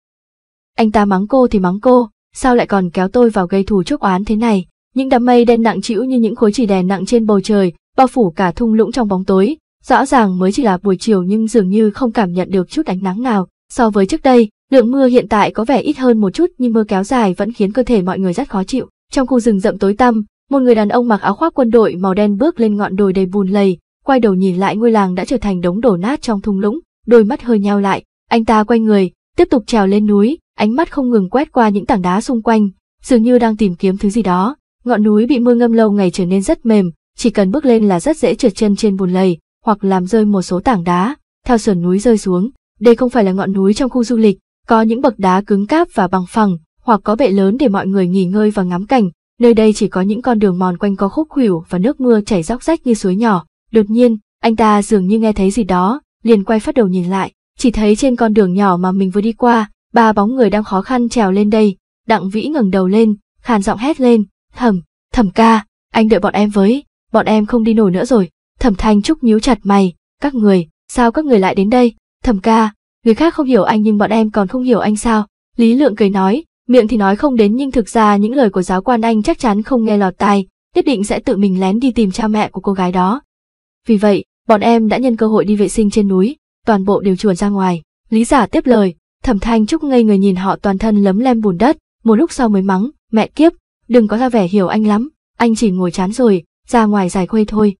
Anh ta mắng cô thì mắng cô, sao lại còn kéo tôi vào gây thù chuốc oán thế này, những đám mây đen nặng trĩu như những khối chỉ đèn nặng trên bầu trời, bao phủ cả thung lũng trong bóng tối, Rõ ràng mới chỉ là buổi chiều nhưng dường như không cảm nhận được chút ánh nắng nào. So với trước đây, lượng mưa hiện tại có vẻ ít hơn một chút nhưng mưa kéo dài vẫn khiến cơ thể mọi người rất khó chịu. Trong khu rừng rậm tối tăm, một người đàn ông mặc áo khoác quân đội màu đen bước lên ngọn đồi đầy bùn lầy, quay đầu nhìn lại ngôi làng đã trở thành đống đổ nát trong thung lũng, đôi mắt hơi nheo lại, anh ta quay người, tiếp tục trèo lên núi, ánh mắt không ngừng quét qua những tảng đá xung quanh, dường như đang tìm kiếm thứ gì đó. Ngọn núi bị mưa ngâm lâu ngày trở nên rất mềm, chỉ cần bước lên là rất dễ trượt chân trên bùn lầy hoặc làm rơi một số tảng đá, theo sườn núi rơi xuống. Đây không phải là ngọn núi trong khu du lịch, có những bậc đá cứng cáp và bằng phẳng, hoặc có bệ lớn để mọi người nghỉ ngơi và ngắm cảnh. Nơi đây chỉ có những con đường mòn quanh có khúc khuỷu và nước mưa chảy róc rách như suối nhỏ. Đột nhiên, anh ta dường như nghe thấy gì đó, liền quay phát đầu nhìn lại, chỉ thấy trên con đường nhỏ mà mình vừa đi qua, ba bóng người đang khó khăn trèo lên đây. Đặng Vĩ ngẩng đầu lên, khàn giọng hét lên, "Thẩm, Thẩm ca, anh đợi bọn em với, bọn em không đi nổi nữa rồi." Thẩm Thanh Trúc nhíu chặt mày, các người, sao các người lại đến đây? Thẩm ca, người khác không hiểu anh nhưng bọn em còn không hiểu anh sao? Lý Lượng cười nói, miệng thì nói không đến nhưng thực ra những lời của giáo quan anh chắc chắn không nghe lọt tai, nhất định sẽ tự mình lén đi tìm cha mẹ của cô gái đó. Vì vậy, bọn em đã nhân cơ hội đi vệ sinh trên núi, toàn bộ đều chuồn ra ngoài. Lý giả tiếp lời, Thẩm Thanh Trúc ngây người nhìn họ toàn thân lấm lem bùn đất, một lúc sau mới mắng, mẹ kiếp, đừng có ra vẻ hiểu anh lắm, anh chỉ ngồi chán rồi, ra ngoài giải khuây thôi.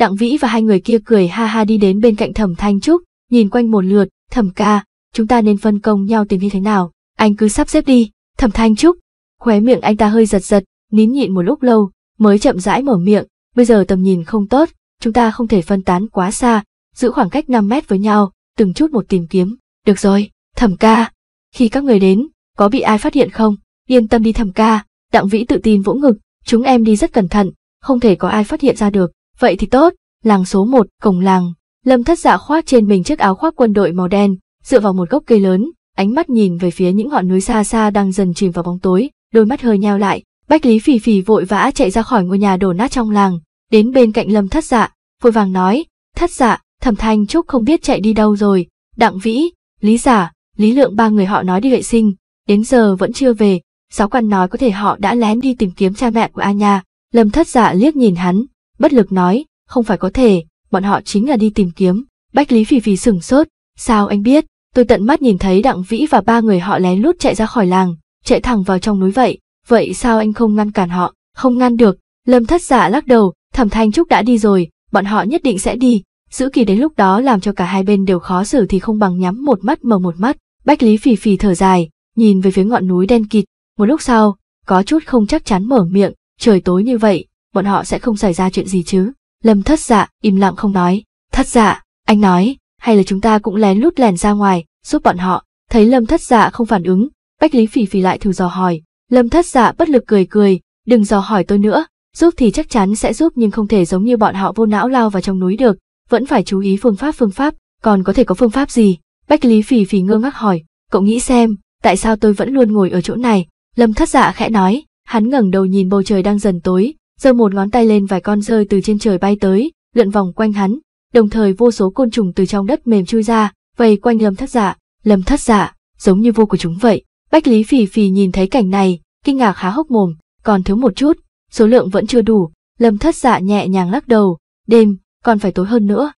Đặng Vĩ và hai người kia cười ha ha đi đến bên cạnh Thẩm Thanh Trúc, nhìn quanh một lượt, Thẩm ca, chúng ta nên phân công nhau tìm như thế nào, anh cứ sắp xếp đi, Thẩm Thanh Trúc. Khóe miệng anh ta hơi giật giật, nín nhịn một lúc lâu, mới chậm rãi mở miệng, bây giờ tầm nhìn không tốt, chúng ta không thể phân tán quá xa, giữ khoảng cách 5 mét với nhau, từng chút một tìm kiếm, được rồi, Thẩm ca. Khi các người đến, có bị ai phát hiện không, yên tâm đi Thẩm ca, Đặng Vĩ tự tin vỗ ngực, chúng em đi rất cẩn thận, không thể có ai phát hiện ra được. Vậy thì tốt, làng số 1, cổng làng. Lâm thất dạ khoác trên mình chiếc áo khoác quân đội màu đen, dựa vào một gốc cây lớn, ánh mắt nhìn về phía những ngọn núi xa xa đang dần chìm vào bóng tối, đôi mắt hơi nheo lại. Bách Lý phì phì vội vã chạy ra khỏi ngôi nhà đổ nát trong làng, đến bên cạnh Lâm thất dạ, vội vàng nói, thất dạ, thẩm thanh trúc không biết chạy đi đâu rồi, đặng vĩ, lý giả, lý lượng ba người họ nói đi vệ sinh, đến giờ vẫn chưa về, giáo quan nói có thể họ đã lén đi tìm kiếm cha mẹ của A Nha. Lâm thất dạ liếc nhìn hắn, bất lực nói, không phải có thể, bọn họ chính là đi tìm kiếm. Bách Lý Phỉ Phỉ sửng sốt, sao anh biết, tôi tận mắt nhìn thấy Đặng Vĩ và ba người họ lén lút chạy ra khỏi làng, chạy thẳng vào trong núi vậy, vậy sao anh không ngăn cản họ, không ngăn được, Lâm Thất Giả dạ lắc đầu, Thẩm Thanh Trúc đã đi rồi, bọn họ nhất định sẽ đi, giữ kỳ đến lúc đó làm cho cả hai bên đều khó xử thì không bằng nhắm một mắt mở một mắt, Bách Lý Phỉ Phỉ thở dài, nhìn về phía ngọn núi đen kịt, một lúc sau, có chút không chắc chắn mở miệng, trời tối như vậy, bọn họ sẽ không xảy ra chuyện gì chứ. Lâm thất dạ, im lặng không nói. Thất dạ, anh nói, hay là chúng ta cũng lén lút lèn ra ngoài, giúp bọn họ. Thấy lâm thất dạ không phản ứng, bách lý phỉ phỉ lại thử dò hỏi. Lâm thất dạ bất lực cười cười, đừng dò hỏi tôi nữa, giúp thì chắc chắn sẽ giúp nhưng không thể giống như bọn họ vô não lao vào trong núi được, vẫn phải chú ý phương pháp phương pháp, còn có thể có phương pháp gì? Bách Lý Phỉ Phỉ ngơ ngác hỏi, cậu nghĩ xem, tại sao tôi vẫn luôn ngồi ở chỗ này? Lâm Thất Dạ khẽ nói, hắn ngẩng đầu nhìn bầu trời đang dần tối, giơ một ngón tay lên vài con rơi từ trên trời bay tới, lượn vòng quanh hắn, đồng thời vô số côn trùng từ trong đất mềm chui ra, vây quanh lâm thất dạ, lâm thất dạ, giống như vô của chúng vậy. Bách Lý Phì Phì nhìn thấy cảnh này, kinh ngạc há hốc mồm, còn thiếu một chút, số lượng vẫn chưa đủ, lâm thất dạ nhẹ nhàng lắc đầu, đêm, còn phải tối hơn nữa.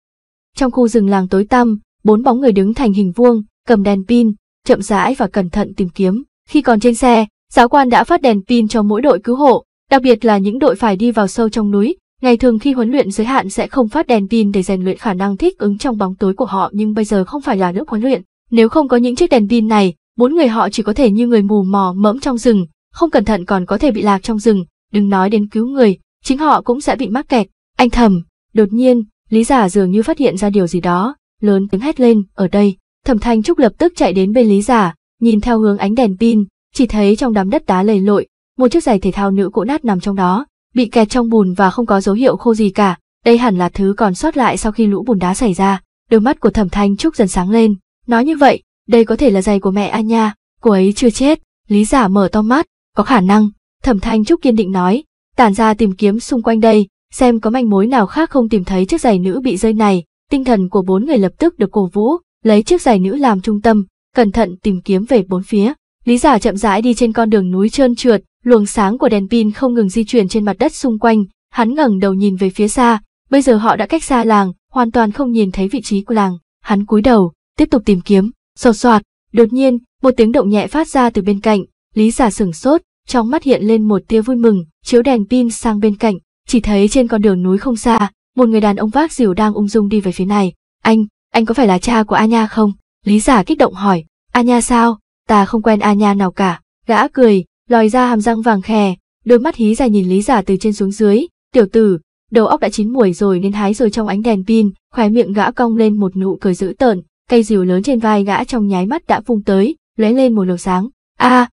Trong khu rừng làng tối tăm, bốn bóng người đứng thành hình vuông, cầm đèn pin, chậm rãi và cẩn thận tìm kiếm. Khi còn trên xe, giáo quan đã phát đèn pin cho mỗi đội cứu hộ, đặc biệt là những đội phải đi vào sâu trong núi, ngày thường khi huấn luyện giới hạn sẽ không phát đèn pin để rèn luyện khả năng thích ứng trong bóng tối của họ nhưng bây giờ không phải là lúc huấn luyện. Nếu không có những chiếc đèn pin này, bốn người họ chỉ có thể như người mù mò mẫm trong rừng, không cẩn thận còn có thể bị lạc trong rừng, đừng nói đến cứu người, chính họ cũng sẽ bị mắc kẹt. Anh thầm, đột nhiên, Lý Giả dường như phát hiện ra điều gì đó, lớn tiếng hét lên, ở đây. Thẩm Thanh Trúc lập tức chạy đến bên Lý Giả, nhìn theo hướng ánh đèn pin, chỉ thấy trong đám đất đá lầy lội, một chiếc giày thể thao nữ cũ nát nằm trong đó, bị kẹt trong bùn và không có dấu hiệu khô gì cả, đây hẳn là thứ còn sót lại sau khi lũ bùn đá xảy ra. Đôi mắt của Thẩm Thanh Trúc dần sáng lên, nói như vậy, đây có thể là giày của mẹ anh nha, cô ấy chưa chết. Lý giả mở to mắt, có khả năng, Thẩm Thanh Trúc kiên định nói, tản ra tìm kiếm xung quanh đây, xem có manh mối nào khác không tìm thấy chiếc giày nữ bị rơi này. Tinh thần của bốn người lập tức được cổ vũ, lấy chiếc giày nữ làm trung tâm, cẩn thận tìm kiếm về bốn phía. Lý giả chậm rãi đi trên con đường núi trơn trượt, luồng sáng của đèn pin không ngừng di chuyển trên mặt đất xung quanh, hắn ngẩng đầu nhìn về phía xa, bây giờ họ đã cách xa làng, hoàn toàn không nhìn thấy vị trí của làng, hắn cúi đầu, tiếp tục tìm kiếm, sột soạt, đột nhiên, một tiếng động nhẹ phát ra từ bên cạnh, Lý giả sửng sốt, trong mắt hiện lên một tia vui mừng, chiếu đèn pin sang bên cạnh, chỉ thấy trên con đường núi không xa, một người đàn ông vác rìu đang ung dung đi về phía này. Anh, anh có phải là cha của A Nha không? Lý giả kích động hỏi, A Nha sao? Ta không quen A Nha nào cả. Gã cười, lòi ra hàm răng vàng khè, đôi mắt hí dài nhìn Lý Giả từ trên xuống dưới, "Tiểu tử, đầu óc đã chín muồi rồi nên hái rồi trong ánh đèn pin." Khóe miệng gã cong lên một nụ cười dữ tợn, cây rìu lớn trên vai gã trong nháy mắt đã vung tới, lóe lên một luồng sáng. "A!" À,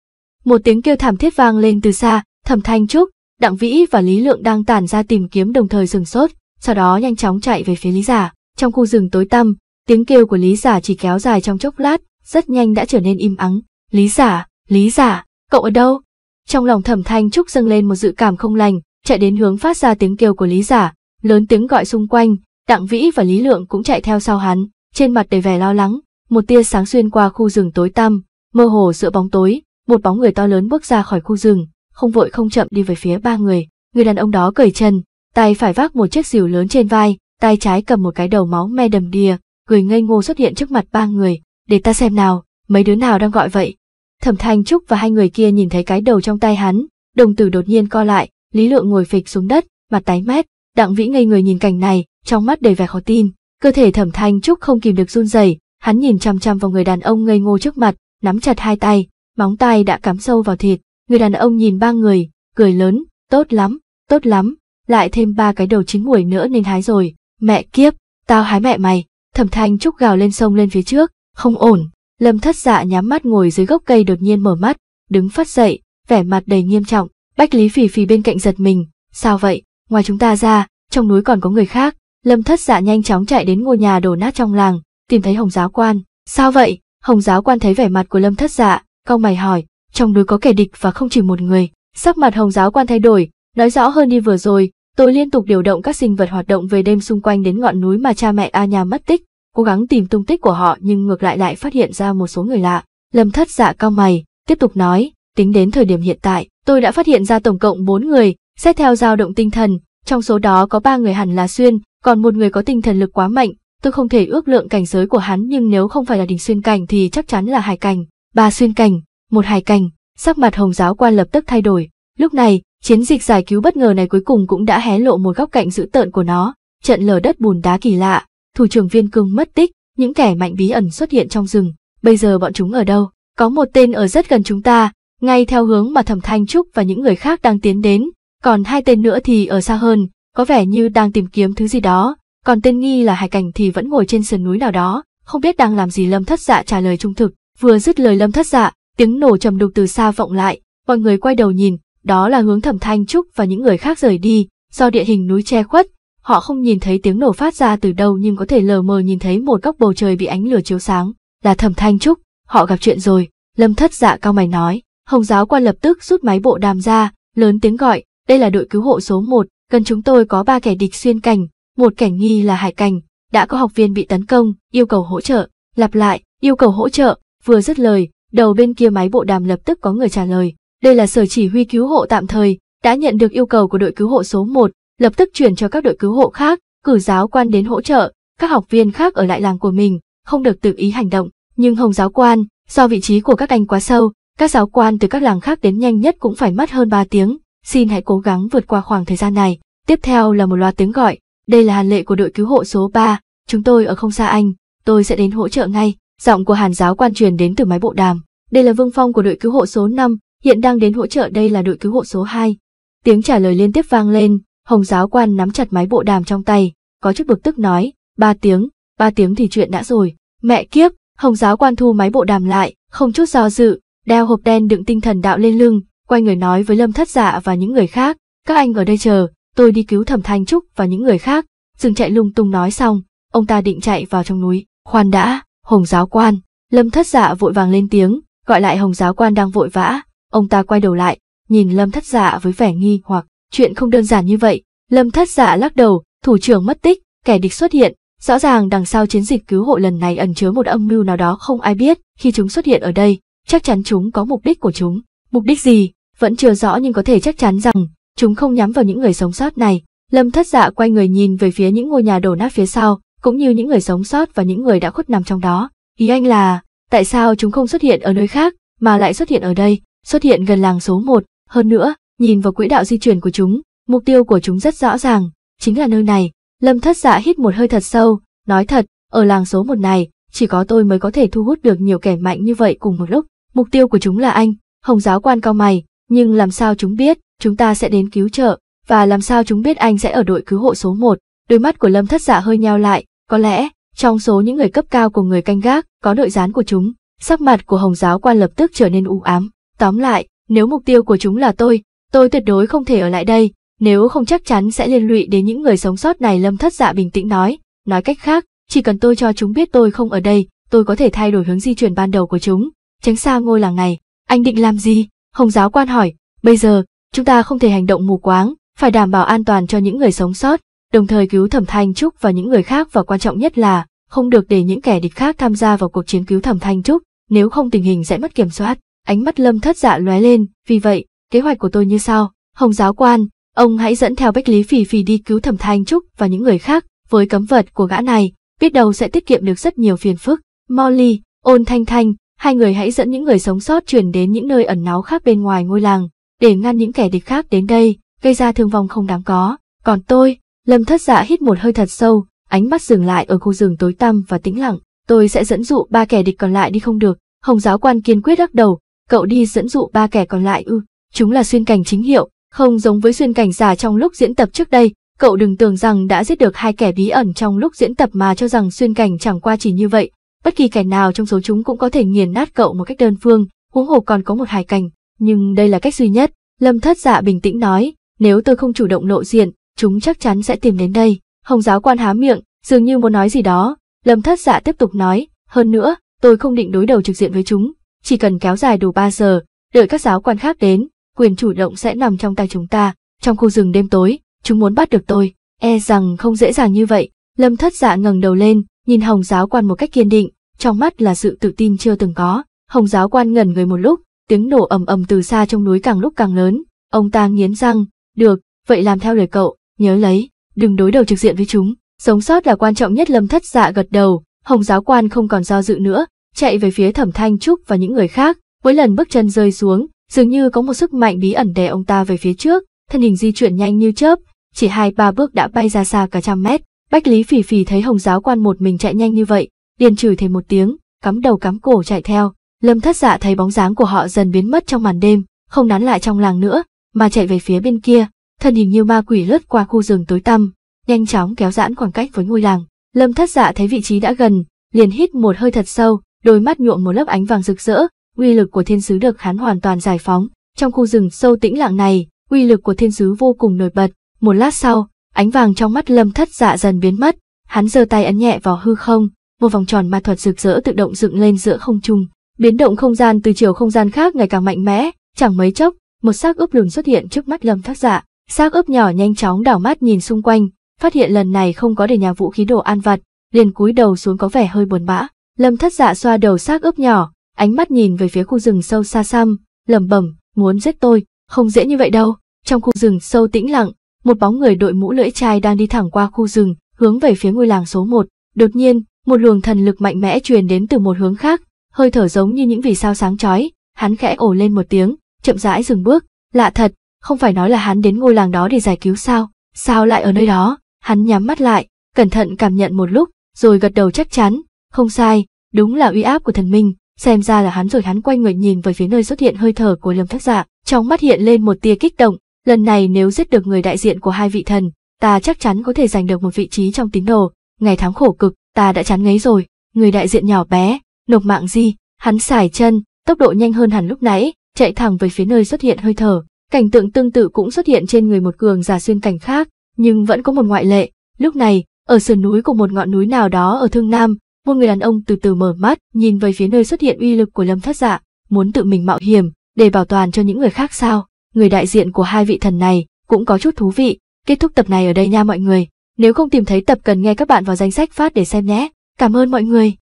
một tiếng kêu thảm thiết vang lên từ xa, Thẩm Thanh Trúc, Đặng Vĩ và Lý Lượng đang tản ra tìm kiếm đồng thời dừng sốt, sau đó nhanh chóng chạy về phía Lý Giả. Trong khu rừng tối tăm, tiếng kêu của Lý Giả chỉ kéo dài trong chốc lát, rất nhanh đã trở nên im ắng. "Lý Giả, Lý Giả!" cậu ở đâu? Trong lòng thẩm thanh trúc dâng lên một dự cảm không lành, chạy đến hướng phát ra tiếng kêu của Lý Giả, lớn tiếng gọi xung quanh, Đặng Vĩ và Lý Lượng cũng chạy theo sau hắn, trên mặt đầy vẻ lo lắng, một tia sáng xuyên qua khu rừng tối tăm, mơ hồ giữa bóng tối, một bóng người to lớn bước ra khỏi khu rừng, không vội không chậm đi về phía ba người, người đàn ông đó cởi chân, tay phải vác một chiếc rìu lớn trên vai, tay trái cầm một cái đầu máu me đầm đìa, người ngây ngô xuất hiện trước mặt ba người, để ta xem nào, mấy đứa nào đang gọi vậy, Thẩm Thanh Trúc và hai người kia nhìn thấy cái đầu trong tay hắn, đồng tử đột nhiên co lại, Lý Lượng ngồi phịch xuống đất, mặt tái mét, Đặng Vĩ ngây người nhìn cảnh này, trong mắt đầy vẻ khó tin, cơ thể Thẩm Thanh Trúc không kìm được run rẩy, hắn nhìn chăm chăm vào người đàn ông ngây ngô trước mặt, nắm chặt hai tay, móng tay đã cắm sâu vào thịt, người đàn ông nhìn ba người, cười lớn, tốt lắm, tốt lắm, lại thêm ba cái đầu chín muồi nữa nên hái rồi, mẹ kiếp, tao hái mẹ mày, Thẩm Thanh Trúc gào lên sông lên phía trước, không ổn, Lâm thất dạ nhắm mắt ngồi dưới gốc cây đột nhiên mở mắt, đứng phát dậy, vẻ mặt đầy nghiêm trọng. Bách Lý Phỉ Phỉ bên cạnh giật mình, sao vậy, ngoài chúng ta ra, trong núi còn có người khác. Lâm thất dạ nhanh chóng chạy đến ngôi nhà đổ nát trong làng, tìm thấy Hồng giáo quan. Sao vậy, Hồng giáo quan thấy vẻ mặt của Lâm thất dạ, cau mày hỏi, trong núi có kẻ địch và không chỉ một người. Sắc mặt Hồng giáo quan thay đổi, nói rõ hơn đi vừa rồi, tôi liên tục điều động các sinh vật hoạt động về đêm xung quanh đến ngọn núi mà cha mẹ A nhà mất tích, cố gắng tìm tung tích của họ nhưng ngược lại lại phát hiện ra một số người lạ. Lâm thất dạ cao mày, tiếp tục nói, tính đến thời điểm hiện tại, tôi đã phát hiện ra tổng cộng 4 người, xét theo dao động tinh thần, trong số đó có 3 người hẳn là xuyên, còn một người có tinh thần lực quá mạnh, tôi không thể ước lượng cảnh giới của hắn nhưng nếu không phải là đỉnh xuyên cảnh thì chắc chắn là hải cảnh, ba xuyên cảnh, một hải cảnh, sắc mặt hồng giáo quan lập tức thay đổi. Lúc này, chiến dịch giải cứu bất ngờ này cuối cùng cũng đã hé lộ một góc cạnh dữ tợn của nó, trận lở đất bùn đá kỳ lạ, thủ trưởng viên cương mất tích, những kẻ mạnh bí ẩn xuất hiện trong rừng, bây giờ bọn chúng ở đâu? Có một tên ở rất gần chúng ta, ngay theo hướng mà Thẩm Thanh Trúc và những người khác đang tiến đến, còn hai tên nữa thì ở xa hơn, có vẻ như đang tìm kiếm thứ gì đó, còn tên nghi là Hải Cảnh thì vẫn ngồi trên sườn núi nào đó, không biết đang làm gì Lâm Thất Dạ trả lời trung thực. Vừa dứt lời Lâm Thất Dạ, tiếng nổ trầm đục từ xa vọng lại, mọi người quay đầu nhìn, đó là hướng Thẩm Thanh Trúc và những người khác rời đi, do địa hình núi che khuất, Họ không nhìn thấy tiếng nổ phát ra từ đâu nhưng có thể lờ mờ nhìn thấy một góc bầu trời bị ánh lửa chiếu sáng, là Thẩm Thanh Trúc, họ gặp chuyện rồi, Lâm Thất Dạ cao mày nói, Hồng giáo quan lập tức rút máy bộ đàm ra, lớn tiếng gọi, đây là đội cứu hộ số một cần chúng tôi có ba kẻ địch xuyên cảnh, một kẻ nghi là hải cảnh, đã có học viên bị tấn công, yêu cầu hỗ trợ, lặp lại, yêu cầu hỗ trợ, vừa dứt lời, đầu bên kia máy bộ đàm lập tức có người trả lời, đây là sở chỉ huy cứu hộ tạm thời, đã nhận được yêu cầu của đội cứu hộ số một lập tức chuyển cho các đội cứu hộ khác, cử giáo quan đến hỗ trợ, các học viên khác ở lại làng của mình, không được tự ý hành động. Nhưng hồng giáo quan, do vị trí của các anh quá sâu, các giáo quan từ các làng khác đến nhanh nhất cũng phải mất hơn 3 tiếng, xin hãy cố gắng vượt qua khoảng thời gian này. Tiếp theo là một loạt tiếng gọi, đây là hàn lệ của đội cứu hộ số 3, chúng tôi ở không xa anh, tôi sẽ đến hỗ trợ ngay. Giọng của hàn giáo quan truyền đến từ máy bộ đàm, đây là vương phong của đội cứu hộ số 5, hiện đang đến hỗ trợ đây là đội cứu hộ số 2. Tiếng trả lời liên tiếp vang lên, Hồng giáo quan nắm chặt máy bộ đàm trong tay, có chút bực tức nói, ba tiếng, ba tiếng thì chuyện đã rồi. Mẹ kiếp, hồng giáo quan thu máy bộ đàm lại, không chút do dự, đeo hộp đen đựng tinh thần đạo lên lưng, quay người nói với Lâm Thất Dạ và những người khác, các anh ở đây chờ, tôi đi cứu Thẩm Thanh Trúc và những người khác. Dừng chạy lung tung nói xong, ông ta định chạy vào trong núi. Khoan đã, Hồng giáo quan. Lâm Thất Dạ vội vàng lên tiếng, gọi lại Hồng giáo quan đang vội vã. Ông ta quay đầu lại, nhìn Lâm Thất Dạ với vẻ nghi hoặc chuyện không đơn giản như vậy. Lâm thất dạ lắc đầu, thủ trưởng mất tích, kẻ địch xuất hiện, rõ ràng đằng sau chiến dịch cứu hộ lần này ẩn chứa một âm mưu nào đó không ai biết, khi chúng xuất hiện ở đây, chắc chắn chúng có mục đích của chúng. Mục đích gì, vẫn chưa rõ nhưng có thể chắc chắn rằng, chúng không nhắm vào những người sống sót này. Lâm thất dạ quay người nhìn về phía những ngôi nhà đổ nát phía sau, cũng như những người sống sót và những người đã khuất nằm trong đó. Ý anh là, tại sao chúng không xuất hiện ở nơi khác, mà lại xuất hiện ở đây, xuất hiện gần làng số 1, hơn nữa, Nhìn vào quỹ đạo di chuyển của chúng, mục tiêu của chúng rất rõ ràng, chính là nơi này. Lâm thất dạ hít một hơi thật sâu, nói thật, ở làng số một này, chỉ có tôi mới có thể thu hút được nhiều kẻ mạnh như vậy cùng một lúc. Mục tiêu của chúng là anh, hồng giáo quan cao mày, nhưng làm sao chúng biết, chúng ta sẽ đến cứu trợ, và làm sao chúng biết anh sẽ ở đội cứu hộ số một. Đôi mắt của lâm thất dạ hơi nheo lại, có lẽ, trong số những người cấp cao của người canh gác, có đội gián của chúng, sắc mặt của hồng giáo quan lập tức trở nên u ám. Tóm lại, nếu mục tiêu của chúng là tôi, Tôi tuyệt đối không thể ở lại đây, nếu không chắc chắn sẽ liên lụy đến những người sống sót này lâm thất dạ bình tĩnh nói. Nói cách khác, chỉ cần tôi cho chúng biết tôi không ở đây, tôi có thể thay đổi hướng di chuyển ban đầu của chúng, tránh xa ngôi làng này. Anh định làm gì? Hồng giáo quan hỏi, bây giờ, chúng ta không thể hành động mù quáng, phải đảm bảo an toàn cho những người sống sót, đồng thời cứu thẩm thanh trúc và những người khác và quan trọng nhất là không được để những kẻ địch khác tham gia vào cuộc chiến cứu thẩm thanh trúc nếu không tình hình sẽ mất kiểm soát ánh mắt lâm thất dạ lóe lên vì vậy kế hoạch của tôi như sau, Hồng giáo quan, ông hãy dẫn theo Bách Lý phì phì đi cứu Thẩm Thanh Trúc và những người khác, với cấm vật của gã này, biết đâu sẽ tiết kiệm được rất nhiều phiền phức. Molly, Ôn Thanh Thanh, hai người hãy dẫn những người sống sót chuyển đến những nơi ẩn náu khác bên ngoài ngôi làng, để ngăn những kẻ địch khác đến đây, gây ra thương vong không đáng có. Còn tôi, Lâm Thất Dạ hít một hơi thật sâu, ánh mắt dừng lại ở khu rừng tối tăm và tĩnh lặng. Tôi sẽ dẫn dụ ba kẻ địch còn lại đi không được. Hồng giáo quan kiên quyết lắc đầu, cậu đi dẫn dụ ba kẻ còn lại ư? Chúng là xuyên cảnh chính hiệu, không giống với xuyên cảnh giả trong lúc diễn tập trước đây, cậu đừng tưởng rằng đã giết được hai kẻ bí ẩn trong lúc diễn tập mà cho rằng xuyên cảnh chẳng qua chỉ như vậy, bất kỳ kẻ nào trong số chúng cũng có thể nghiền nát cậu một cách đơn phương, huống hồ còn có một hài cảnh, nhưng đây là cách duy nhất, Lâm Thất Dạ bình tĩnh nói, nếu tôi không chủ động lộ diện, chúng chắc chắn sẽ tìm đến đây. Hồng giáo quan há miệng, dường như muốn nói gì đó, Lâm Thất Dạ tiếp tục nói, hơn nữa, tôi không định đối đầu trực diện với chúng, chỉ cần kéo dài đủ 3 giờ, đợi các giáo quan khác đến, quyền chủ động sẽ nằm trong tay chúng ta, trong khu rừng đêm tối, chúng muốn bắt được tôi, e rằng không dễ dàng như vậy. Lâm thất dạ ngẩng đầu lên, nhìn hồng giáo quan một cách kiên định, trong mắt là sự tự tin chưa từng có. Hồng giáo quan ngẩn người một lúc, tiếng nổ ầm ầm từ xa trong núi càng lúc càng lớn, ông ta nghiến răng, được, vậy làm theo lời cậu, nhớ lấy, đừng đối đầu trực diện với chúng, sống sót là quan trọng nhất lâm thất dạ gật đầu, hồng giáo quan không còn do dự nữa, chạy về phía thẩm thanh trúc và những người khác, mỗi lần bước chân rơi xuống, dường như có một sức mạnh bí ẩn đè ông ta về phía trước, thân hình di chuyển nhanh như chớp, chỉ hai ba bước đã bay ra xa cả trăm mét. Bách Lý Phỉ Phỉ thấy Hồng Giáo Quan một mình chạy nhanh như vậy, liền chửi thêm một tiếng, cắm đầu cắm cổ chạy theo. Lâm Thất Dạ thấy bóng dáng của họ dần biến mất trong màn đêm, không nán lại trong làng nữa, mà chạy về phía bên kia, thân hình như ma quỷ lướt qua khu rừng tối tăm, nhanh chóng kéo giãn khoảng cách với ngôi làng. Lâm Thất Dạ thấy vị trí đã gần, liền hít một hơi thật sâu, đôi mắt nhuộm một lớp ánh vàng rực rỡ, uy lực của thiên sứ được hắn hoàn toàn giải phóng. Trong khu rừng sâu tĩnh lặng này, uy lực của thiên sứ vô cùng nổi bật. Một lát sau, ánh vàng trong mắt lâm thất dạ dần biến mất, hắn giơ tay ấn nhẹ vào hư không, một vòng tròn ma thuật rực rỡ tự động dựng lên giữa không trung. Biến động không gian từ chiều không gian khác ngày càng mạnh mẽ, chẳng mấy chốc, một xác ướp lùn xuất hiện trước mắt lâm thất dạ. Xác ướp nhỏ nhanh chóng đảo mắt nhìn xung quanh, phát hiện lần này không có để nhà vũ khí đồ ăn vặt, liền cúi đầu xuống có vẻ hơi buồn bã. Lâm thất dạ xoa đầu xác ướp nhỏ, ánh mắt nhìn về phía khu rừng sâu xa xăm, lẩm bẩm, muốn giết tôi, không dễ như vậy đâu. Trong khu rừng sâu tĩnh lặng, một bóng người đội mũ lưỡi chai đang đi thẳng qua khu rừng, hướng về phía ngôi làng số 1. Đột nhiên, một luồng thần lực mạnh mẽ truyền đến từ một hướng khác, hơi thở giống như những vì sao sáng chói, hắn khẽ ồ lên một tiếng, chậm rãi dừng bước, lạ thật, không phải nói là hắn đến ngôi làng đó để giải cứu sao, sao lại ở nơi đó? Hắn nhắm mắt lại, cẩn thận cảm nhận một lúc, rồi gật đầu chắc chắn, không sai, đúng là uy áp của thần minh, xem ra là hắn rồi hắn quay người nhìn về phía nơi xuất hiện hơi thở của lâm thất dạ trong mắt hiện lên một tia kích động lần này nếu giết được người đại diện của hai vị thần ta chắc chắn có thể giành được một vị trí trong tín đồ ngày tháng khổ cực ta đã chán ngấy rồi người đại diện nhỏ bé nộp mạng gì hắn xài chân tốc độ nhanh hơn hẳn lúc nãy chạy thẳng về phía nơi xuất hiện hơi thở cảnh tượng tương tự cũng xuất hiện trên người một cường giả xuyên cảnh khác nhưng vẫn có một ngoại lệ lúc này ở sườn núi của một ngọn núi nào đó ở thương nam một người đàn ông từ từ mở mắt, nhìn về phía nơi xuất hiện uy lực của lâm thất dạ, muốn tự mình mạo hiểm, để bảo toàn cho những người khác sao. Người đại diện của hai vị thần này cũng có chút thú vị. Kết thúc tập này ở đây nha mọi người. Nếu không tìm thấy tập cần nghe các bạn vào danh sách phát để xem nhé. Cảm ơn mọi người.